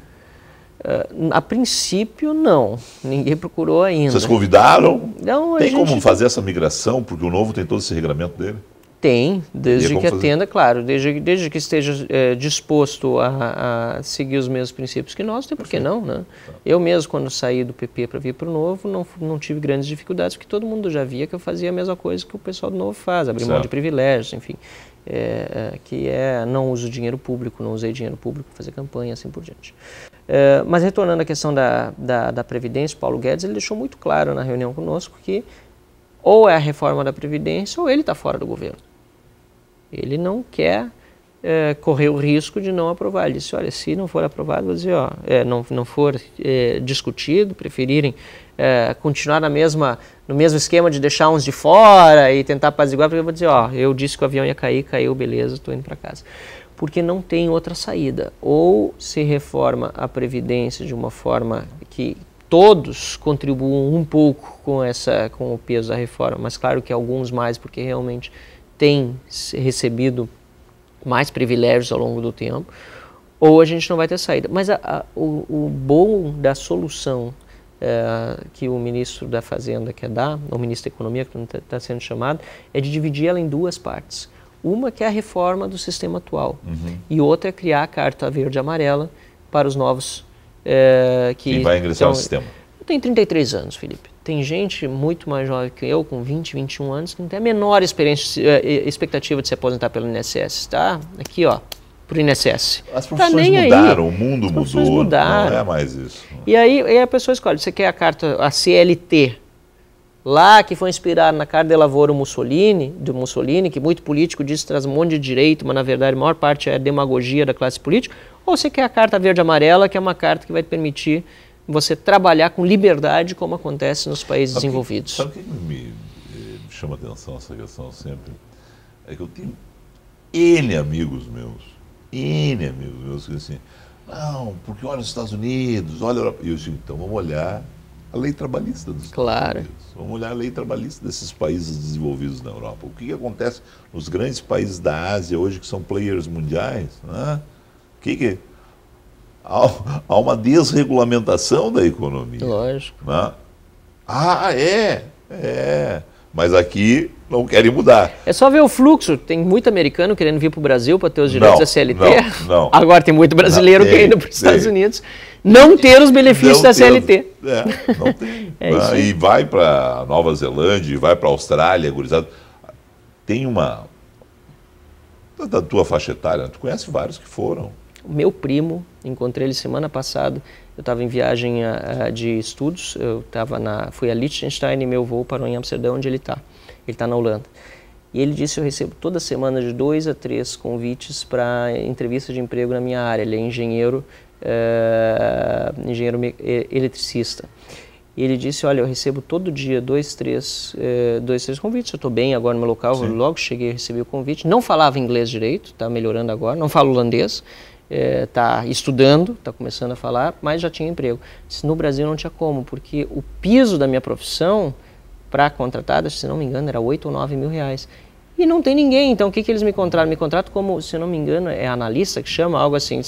Uh, a princípio, não. Ninguém procurou ainda. Vocês convidaram? Não, tem gente... como fazer
essa migração? Porque o novo tem todo esse regramento dele.
Tem, desde é que atenda, claro, desde, desde que esteja é, disposto a, a, seguir os mesmos princípios que nós, tem né? por que não, né? Eu mesmo, quando saí do PP para vir para o Novo, não, não tive grandes dificuldades, porque todo mundo já via que eu fazia a mesma coisa que o pessoal do Novo faz, abrir mão de privilégios, enfim, é, é, que é não uso dinheiro público, não usei dinheiro público para fazer campanha, assim por diante. É, mas retornando à questão da, da, da Previdência, Paulo Guedes ele deixou muito claro na reunião conosco que ou é a reforma da Previdência ou ele está fora do governo. Ele não quer é, correr o risco de não aprovar. Ele disse, olha, se não for aprovado, vou dizer, ó, é, não, não for é, discutido, preferirem continuar na mesma, no mesmo esquema de deixar uns de fora e tentar apaziguar, porque eu vou dizer, ó, eu disse que o avião ia cair, caiu, beleza, estou indo para casa. Porque não tem outra saída. Ou se reforma a Previdência de uma forma que todos contribuam um pouco com, essa, com o peso da reforma, mas claro que alguns mais, porque realmente tem recebido mais privilégios ao longo do tempo, ou a gente não vai ter saída. Mas a, a, o, o, bom da solução é, que o ministro da Fazenda quer dar, o ministro da Economia, que está tá sendo chamado, é de dividir ela em duas partes. Uma que é a reforma do sistema atual uhum. e outra é criar a carta verde e amarela para os novos é, que... Quem vai ingressar então, no sistema eu tenho 33 anos, Felipe. Tem gente muito mais jovem que eu, com 20, 21 anos, que não tem a menor eh, eh, expectativa de se aposentar pelo INSS, tá? Aqui, ó, pro INSS. As tá profissões tá mudaram, aí. o mundo As mudou, mudaram. não é mais isso. E aí, a pessoa escolhe, você quer a carta, a CLT, lá que foi inspirada na carta de Lavoro Mussolini, do Mussolini, que muito político diz que traz um monte de direito, mas na verdade a maior parte é demagogia da classe política, ou você quer a carta verde-amarela, que é uma carta que vai permitir você trabalhar com liberdade, como acontece nos países sabe desenvolvidos. Que, sabe o que
me, eh, me chama a atenção essa questão sempre? É que eu tenho N amigos meus, N amigos meus que assim, não, porque olha os Estados Unidos, olha a Europa. E eu digo, então vamos olhar a lei trabalhista dos claro. Estados Unidos. Vamos olhar a lei trabalhista desses países desenvolvidos na Europa. O que, que acontece nos grandes países da Ásia hoje que são players mundiais? Né? O que, que há, uma desregulamentação da economia. Lógico. Né?
Ah, é, é.
Mas aqui não querem mudar.
É só ver o fluxo. Tem muito americano querendo vir para o Brasil para ter os direitos não, da CLT. Não, não. [laughs] Agora tem muito brasileiro querendo para os Estados Unidos não ter os benefícios não da CLT. é, não tem. [laughs] é né? isso. e
vai para Nova Zelândia, vai para Austrália, gurizada. Tem uma. Da tua faixa etária, tu
conhece vários que foram meu primo, encontrei ele semana passada. Eu estava em viagem ah, ah, de estudos, eu tava na, fui a Liechtenstein e meu voo parou em Amsterdã, onde ele está. Ele está na Holanda. E ele disse: Eu recebo toda semana de dois a três convites para entrevista de emprego na minha área. Ele é engenheiro, ah, engenheiro eletricista. E ele disse: Olha, eu recebo todo dia dois, três, eh, dois, três convites. Eu estou bem agora no meu local, logo cheguei e recebi o convite. Não falava inglês direito, está melhorando agora, não falo holandês está é, tá estudando, está começando a falar, mas já tinha emprego. Disse, no Brasil não tinha como, porque o piso da minha profissão para contratada, se não me engano, era 8 ou 9 mil reais. E não tem ninguém, então o que, que eles me contratam? Me contratam como, se não me engano, é analista que chama, algo assim.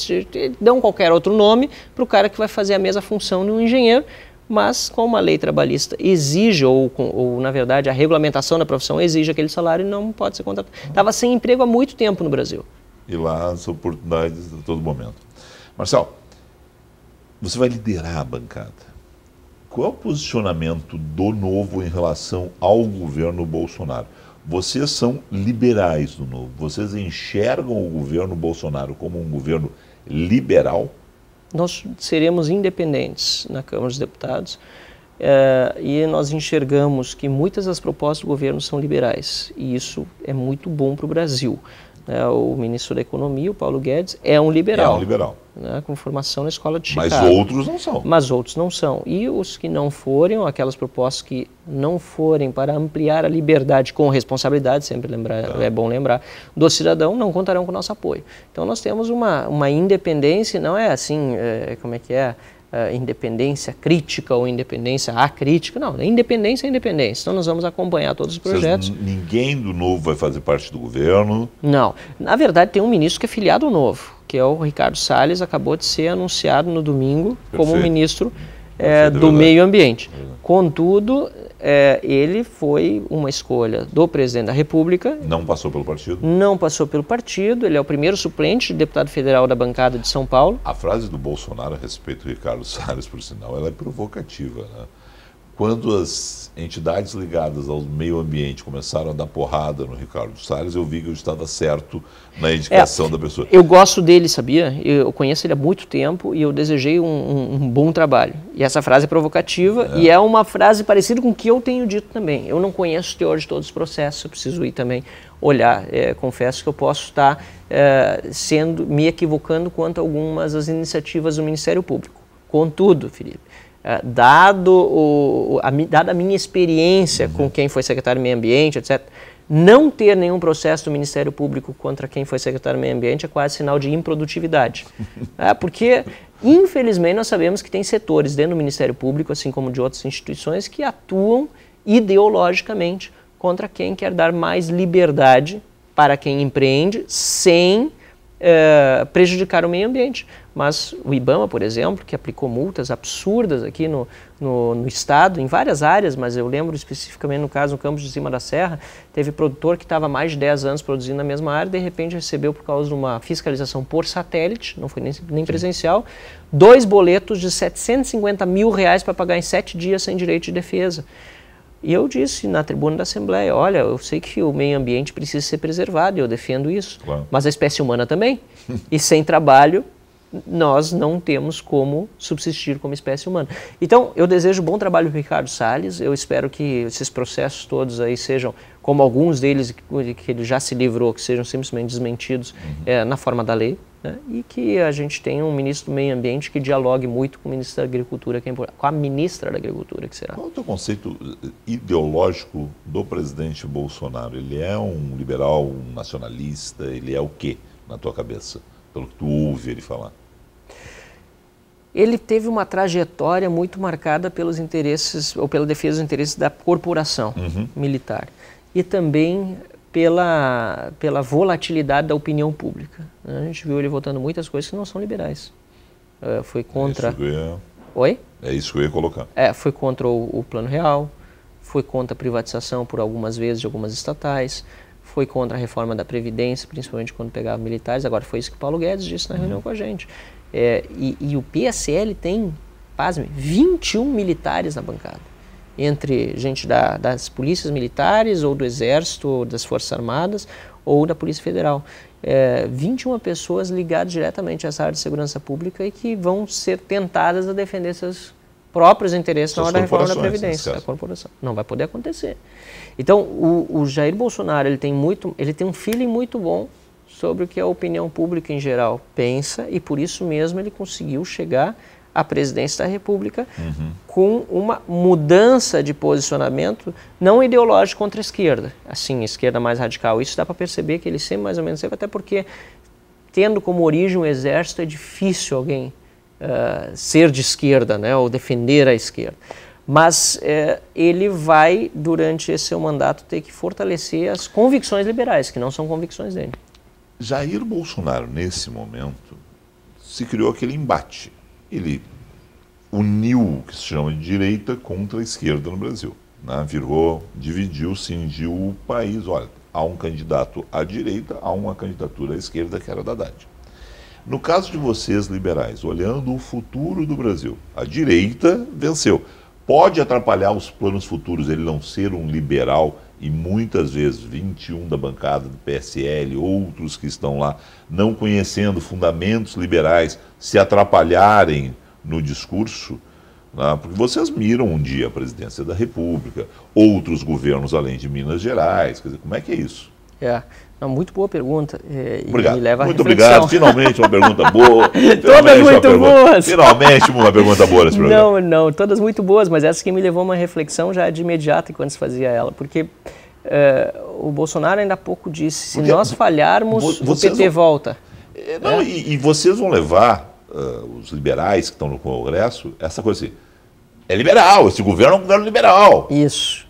Dão qualquer outro nome para o cara que vai fazer a mesma função de um engenheiro, mas como a lei trabalhista exige, ou, ou na verdade a regulamentação da profissão exige aquele salário, não pode ser contratado. Estava sem emprego há muito tempo no Brasil.
E lá as oportunidades a todo momento. Marcel, você vai liderar a bancada. Qual é o posicionamento do novo em relação ao governo Bolsonaro? Vocês são liberais do novo. Vocês enxergam o governo Bolsonaro como um governo liberal?
Nós seremos independentes na Câmara dos Deputados. Uh, e nós enxergamos que muitas das propostas do governo são liberais e isso é muito bom para o Brasil é o ministro da Economia, o Paulo Guedes, é um liberal. É um liberal. Né, com formação na escola de Chicago. Mas outros não são. Mas outros não são. E os que não forem, aquelas propostas que não forem para ampliar a liberdade com responsabilidade, sempre lembrar, é. é bom lembrar, do cidadão, não contarão com o nosso apoio. Então nós temos uma, uma independência, não é assim, é, como é que é? uh, independência crítica ou independência acrítica. Não, independência é independência. Então nós vamos acompanhar todos os projetos. Vocês,
ninguém do Novo vai fazer parte do governo?
Não. Na verdade, tem um ministro que é filiado ao Novo, que é o Ricardo Salles, acabou de ser anunciado no domingo Perfeito. como ministro eh, é, do meio ambiente. É Contudo, é, ele foi uma escolha do presidente da República. Não passou pelo partido? Não passou pelo partido. Ele é o primeiro suplente de deputado federal da bancada de São Paulo. A frase do Bolsonaro a respeito de Ricardo Salles, por sinal, ela é provocativa. Né? Quando
as entidades ligadas ao meio ambiente começaram a dar porrada no Ricardo Salles, eu vi que eu estava certo na indicação é, da pessoa. Eu
gosto dele, sabia? Eu conheço ele há muito tempo e eu desejei um, um, um bom trabalho. E essa frase é provocativa é. e é uma frase parecida com o que eu tenho dito também. Eu não conheço o teor de todos os processos, eu preciso ir também olhar. É, confesso que eu posso estar é, sendo me equivocando quanto a algumas das iniciativas do Ministério Público. Contudo, Felipe, eh, dado o, a, dada a minha experiência com uhum. quem foi secretário do meio ambiente, etc., não ter nenhum processo do Ministério Público contra quem foi secretário do meio ambiente é quase sinal de improdutividade. [laughs] é, porque, infelizmente, nós sabemos que tem setores dentro do Ministério Público, assim como de outras instituições, que atuam ideologicamente contra quem quer dar mais liberdade para quem empreende sem eh, prejudicar o meio ambiente mas o IBAMA, por exemplo, que aplicou multas absurdas aqui no, no, no, estado, em várias áreas, mas eu lembro especificamente no caso no Campos de Cima da Serra, teve produtor que estava mais de 10 anos produzindo na mesma área, de repente recebeu por causa de uma fiscalização por satélite, não foi nem, nem presencial, dois boletos de 750 mil reais para pagar em sete dias sem direito de defesa. E eu disse na tribuna da Assembleia, olha, eu sei que o meio ambiente precisa ser preservado, eu defendo isso, claro. mas a espécie humana também. [laughs] e sem trabalho nós não temos como subsistir como espécie humana. Então, eu desejo bom trabalho para Ricardo Salles, eu espero que esses processos todos aí sejam, como alguns deles que ele já se livrou, que sejam simplesmente desmentidos uhum. é, na forma da lei, né? e que a gente tenha um ministro do meio ambiente que dialogue muito com o ministro da agricultura, que é com a ministra da agricultura, que será. Qual é o
teu conceito eh, ideológico do presidente Bolsonaro? Ele é um liberal, um nacionalista, ele é o quê na tua cabeça? Pelo que tu ouve ele falar
ele teve uma trajetória muito marcada pelos interesses, ou pela defesa dos interesses da corporação uhum. militar. E também pela, pela volatilidade da opinião pública. Né? A gente viu ele votando muitas coisas que não são liberais. Uh, foi contra. Isso ia... É Oi?
É isso que eu ia colocar.
É, foi contra o, o Plano Real, foi contra a privatização por algumas vezes de algumas estatais, foi contra a reforma da Previdência, principalmente quando pegava militares. Agora, foi isso que Paulo Guedes disse na reunião uhum. com a gente. É, e, e, o PSL tem, pasme, 21 militares na bancada. Entre gente da, das polícias militares, ou do Exército, ou das Forças Armadas, ou da Polícia Federal. É, 21 pessoas ligadas diretamente a essa área de segurança pública e que vão ser tentadas a defender seus próprios interesses na hora da reforma da Previdência, da corporação. Não vai poder acontecer. Então, o, o Jair Bolsonaro, ele tem muito, ele tem um feeling muito bom sobre o que a opinião pública em geral pensa e por isso mesmo ele conseguiu chegar à presidência da República uhum. com uma mudança de posicionamento não ideológico contra a esquerda, assim, esquerda mais radical. Isso dá para perceber que ele sempre mais ou menos sempre, até porque tendo como origem o exército é difícil alguém uh, ser de esquerda, né, ou defender a esquerda mas eh, ele vai, durante esse seu mandato, ter que fortalecer as convicções liberais, que não são convicções dele.
Jair Bolsonaro, nesse momento, se criou aquele embate. Ele uniu o que se chama de direita contra a esquerda no Brasil. Né? Virou, dividiu, cingiu o país. Olha, há um candidato à direita, há uma candidatura à esquerda, que era da Haddad. No caso de vocês, liberais, olhando o futuro do Brasil, a direita venceu. Pode atrapalhar os planos futuros ele não ser um liberal e muitas vezes 21 da bancada do PSL, outros que estão lá, não conhecendo fundamentos liberais, se atrapalharem no discurso, né? porque vocês miram um dia a presidência da República, outros governos além de Minas Gerais, quer dizer, como é que é isso?
É. Não, muito boa pergunta. É, obrigado. muito obrigado. Finalmente uma pergunta [laughs] boa. todas muito pergunta... boas. Finalmente uma pergunta boa nesse programa. Não, não, todas muito boas, mas essa que me levou a uma reflexão já de imediato enquanto se fazia ela, porque é, o Bolsonaro ainda há pouco disse, se porque nós falharmos, o PT vão... volta.
É, não, é? e, e, vocês vão levar, uh, os liberais que estão no Congresso, essa coisa assim, é liberal, esse governo é um
governo liberal. Isso.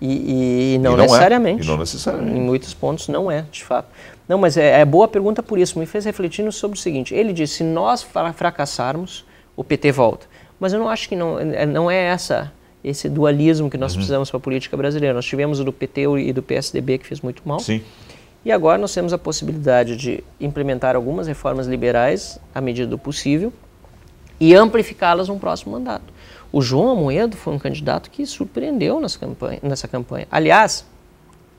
E, e, não, e não, é. necessariamente. É. E não necessariamente. Em muitos pontos não é, de fato. Não, mas é, é boa pergunta por isso. Me fez refletindo sobre o seguinte. Ele disse, se nós fracassarmos, o PT volta. Mas eu não acho que não, é, não é essa esse dualismo que nós uhum. precisamos para a política brasileira. Nós tivemos o do PT e do PSDB que fez muito mal. Sim. E agora nós temos a possibilidade de implementar algumas reformas liberais à medida do possível e amplificá-las no próximo mandato. O João Amoedo foi um candidato que surpreendeu nessa campanha, nessa campanha. Aliás,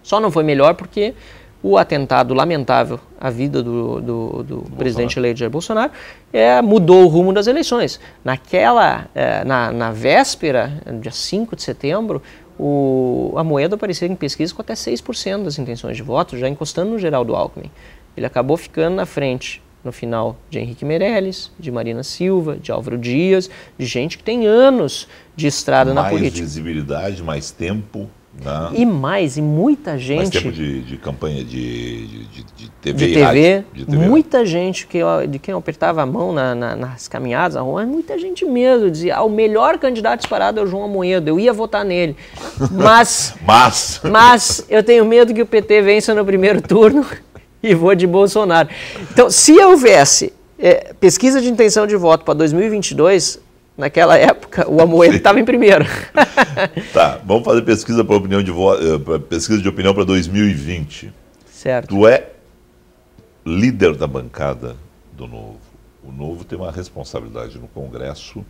só não foi melhor porque o atentado lamentável à vida do, do, do presidente eleito Jair Bolsonaro é, mudou o rumo das eleições. Naquela, é, na, na véspera, dia 5 de setembro, o, a moeda apareceu em pesquisa com até 6% das intenções de voto, já encostando no Geraldo Alckmin. Ele acabou ficando na frente no final de Henrique Meirelles, de Marina Silva, de Álvaro Dias, de gente que tem anos de estrada mais na política. Mais
visibilidade, mais tempo. Né? E
mais, e muita gente. Mais tempo
de, de campanha de, de, de TV, de TV, rádio,
de TV né? Muita gente que, de quem eu apertava a mão na, na, nas caminhadas, a rua, é muita gente mesmo dizia: ah, o melhor candidato disparado é o João Amoedo, eu ia votar nele. [laughs] Mas. mas. Mas eu tenho medo que o PT vença no primeiro turno [laughs] e vou de Bolsonaro. Então, se houvesse é, pesquisa de intenção de voto para 2022, naquela época, o Amoedo estava [laughs] em primeiro. [laughs]
tá, vamos fazer pesquisa, para opinião de voto, eh, pesquisa de opinião para 2020. Certo. Tu é líder da bancada do Novo. O Novo tem uma responsabilidade no Congresso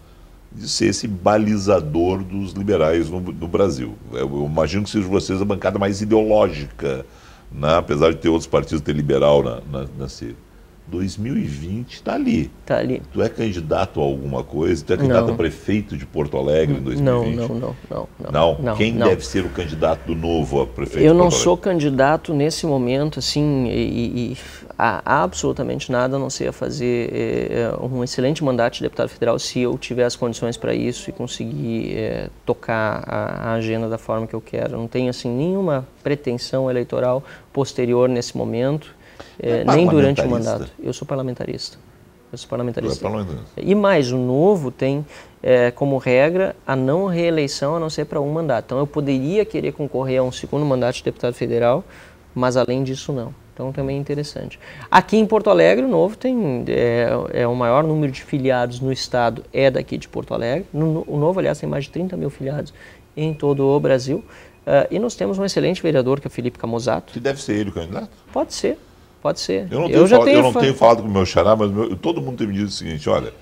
de ser esse balizador dos liberais no, no Brasil. Eu, eu imagino que seja vocês a bancada mais ideológica né? apesar de ter outros partidos, ter liberal na, na, nesse, 2020 está ali. Está ali. Tu é candidato a alguma coisa? Tu é candidato não. a prefeito de Porto Alegre em 2020? Não, não, não. Não? não. não Quem deve ser o candidato do novo a prefeito? Eu não sou
candidato nesse momento, assim, e, e absolutamente nada a não ser a fazer é, é, um excelente mandato de deputado federal se eu tiver as condições para isso e conseguir é, tocar a, a agenda da forma que eu quero. Eu não tenho, assim, nenhuma pretensão eleitoral posterior nesse momento é, é, nem durante o mandato. Eu sou parlamentarista. Eu sou é parlamentarista. É parlamentarista. E mais, o novo tem é, como regra a não reeleição a não ser para um mandato. Então eu poderia querer concorrer a um segundo mandato de deputado federal, mas além disso não. Então também é interessante. Aqui em Porto Alegre, o novo tem é, é o maior número de filiados no estado é daqui de Porto Alegre. No, o novo, aliás, tem mais de 30 mil filiados em todo o Brasil. Uh, e nós temos um excelente vereador que é Felipe Camozato. Que deve ser ele o candidato? Pode ser. Pode ser. Eu não tenho, eu falado, tenho, eu não tenho
falado com o meu xará, mas meu, todo mundo tem me dito o seguinte: olha,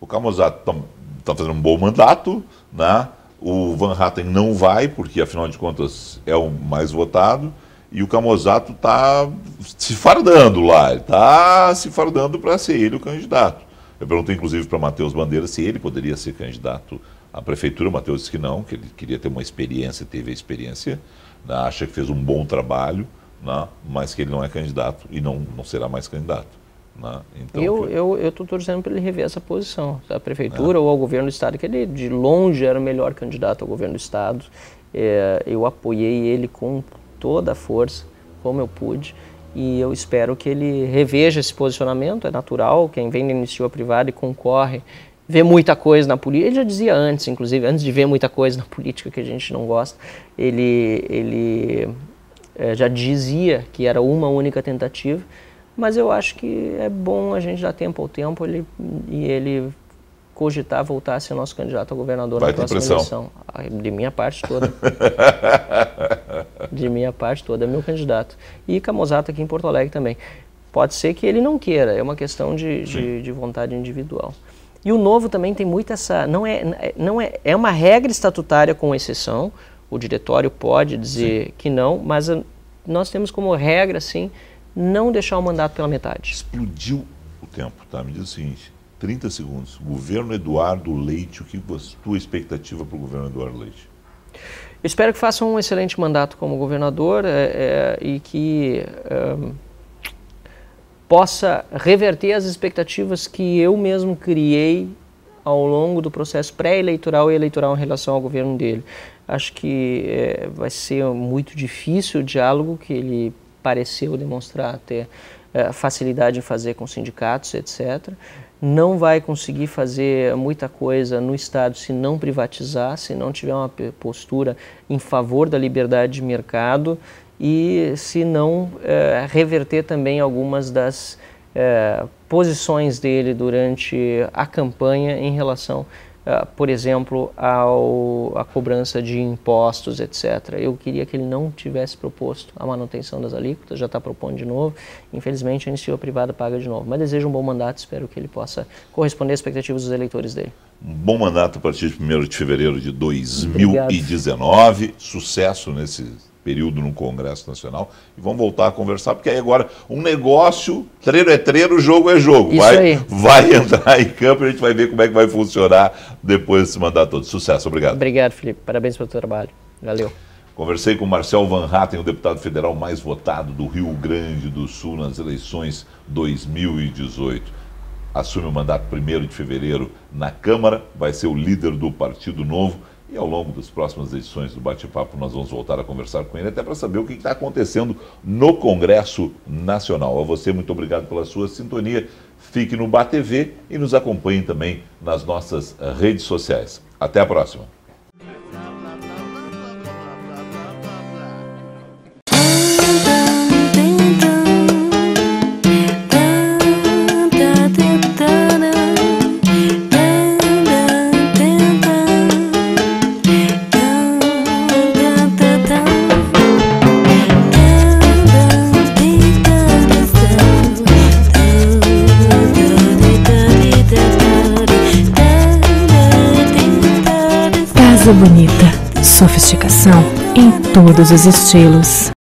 o Camusato está tá fazendo um bom mandato, né? o Van Hatten não vai, porque afinal de contas é o mais votado, e o Camusato está se fardando lá, está se fardando para ser ele o candidato. Eu perguntei, inclusive, para Matheus Bandeira se ele poderia ser candidato à prefeitura. O Matheus disse que não, que ele queria ter uma experiência, teve a experiência, né? acha que fez um bom trabalho né? mas que ele não é candidato e não, não será mais candidato. Né? Então, eu
estou eu, eu torcendo para ele rever essa posição da prefeitura é. ou ao governo do estado, que ele de longe era o melhor candidato ao governo do estado. É, eu apoiei ele com toda a força, como eu pude, e eu espero que ele reveja esse posicionamento. É natural, quem vem da iniciativa privada e concorre vê muita coisa na política. Ele já dizia antes, inclusive, antes de ver muita coisa na política que a gente não gosta, ele, ele é, já dizia que era uma única tentativa, mas eu acho que é bom a gente dar tempo ao tempo ele, e ele cogitar voltar a ser nosso candidato a governador Vai na próxima pressão. eleição. Ah, de minha parte toda. [laughs] de minha parte toda, é meu candidato. E Camusato aqui em Porto Alegre também. Pode ser que ele não queira, é uma questão de, de, de vontade individual. E o novo também tem muito essa. Não é, é não é, é uma regra estatutária com exceção, o diretório pode dizer sim. que não, mas ah, nós temos como regra, sim, não deixar o mandato pela metade. Explodiu
o tempo, tá? Me diz o seguinte, 30 segundos. Governo Eduardo Leite, o que a tua expectativa para o governo Eduardo Leite?
Eu espero que faça um excelente mandato como governador é, é, e que é, possa reverter as expectativas que eu mesmo criei ao longo do processo pré-eleitoral e eleitoral em relação ao governo dele. Acho que é, vai ser muito difícil o diálogo que ele pareceu demonstrar ter é, facilidade em fazer com sindicatos, etc. Não vai conseguir fazer muita coisa no Estado se não privatizar, se não tiver uma postura em favor da liberdade de mercado e se não é, reverter também algumas das é, posições dele durante a campanha em relação ah, por exemplo, ao, a cobrança de impostos, etc. Eu queria que ele não tivesse proposto a manutenção das alíquotas, já está propondo de novo. Infelizmente, a iniciativa privada paga de novo. Mas desejo um bom mandato, espero que ele possa corresponder às expectativas dos eleitores dele.
Um bom mandato a partir de 1 de fevereiro de 2019. Obrigado. Sucesso nesses período no Congresso Nacional e vamos voltar a conversar, porque aí agora um negócio, treino é treino, jogo é jogo. Isso vai, aí. vai entrar em campo e a gente vai ver como é que vai funcionar depois desse mandato todo. Sucesso, obrigado.
Obrigado, Felipe. Parabéns pelo trabalho. Valeu.
Conversei com Marcel Van Hatten, o deputado federal mais votado do Rio Grande do Sul nas eleições 2018 assume o mandato 1 de fevereiro na Câmara, vai ser o líder do Partido Novo e ao longo das próximas edições do Bate-Papo, nós vamos voltar a conversar com ele, até para saber o que está acontecendo no Congresso Nacional. A você, muito obrigado pela sua sintonia. Fique no BATV e nos acompanhe também nas nossas eh, redes sociais. Até a próxima!
sofisticação em todos os estilos.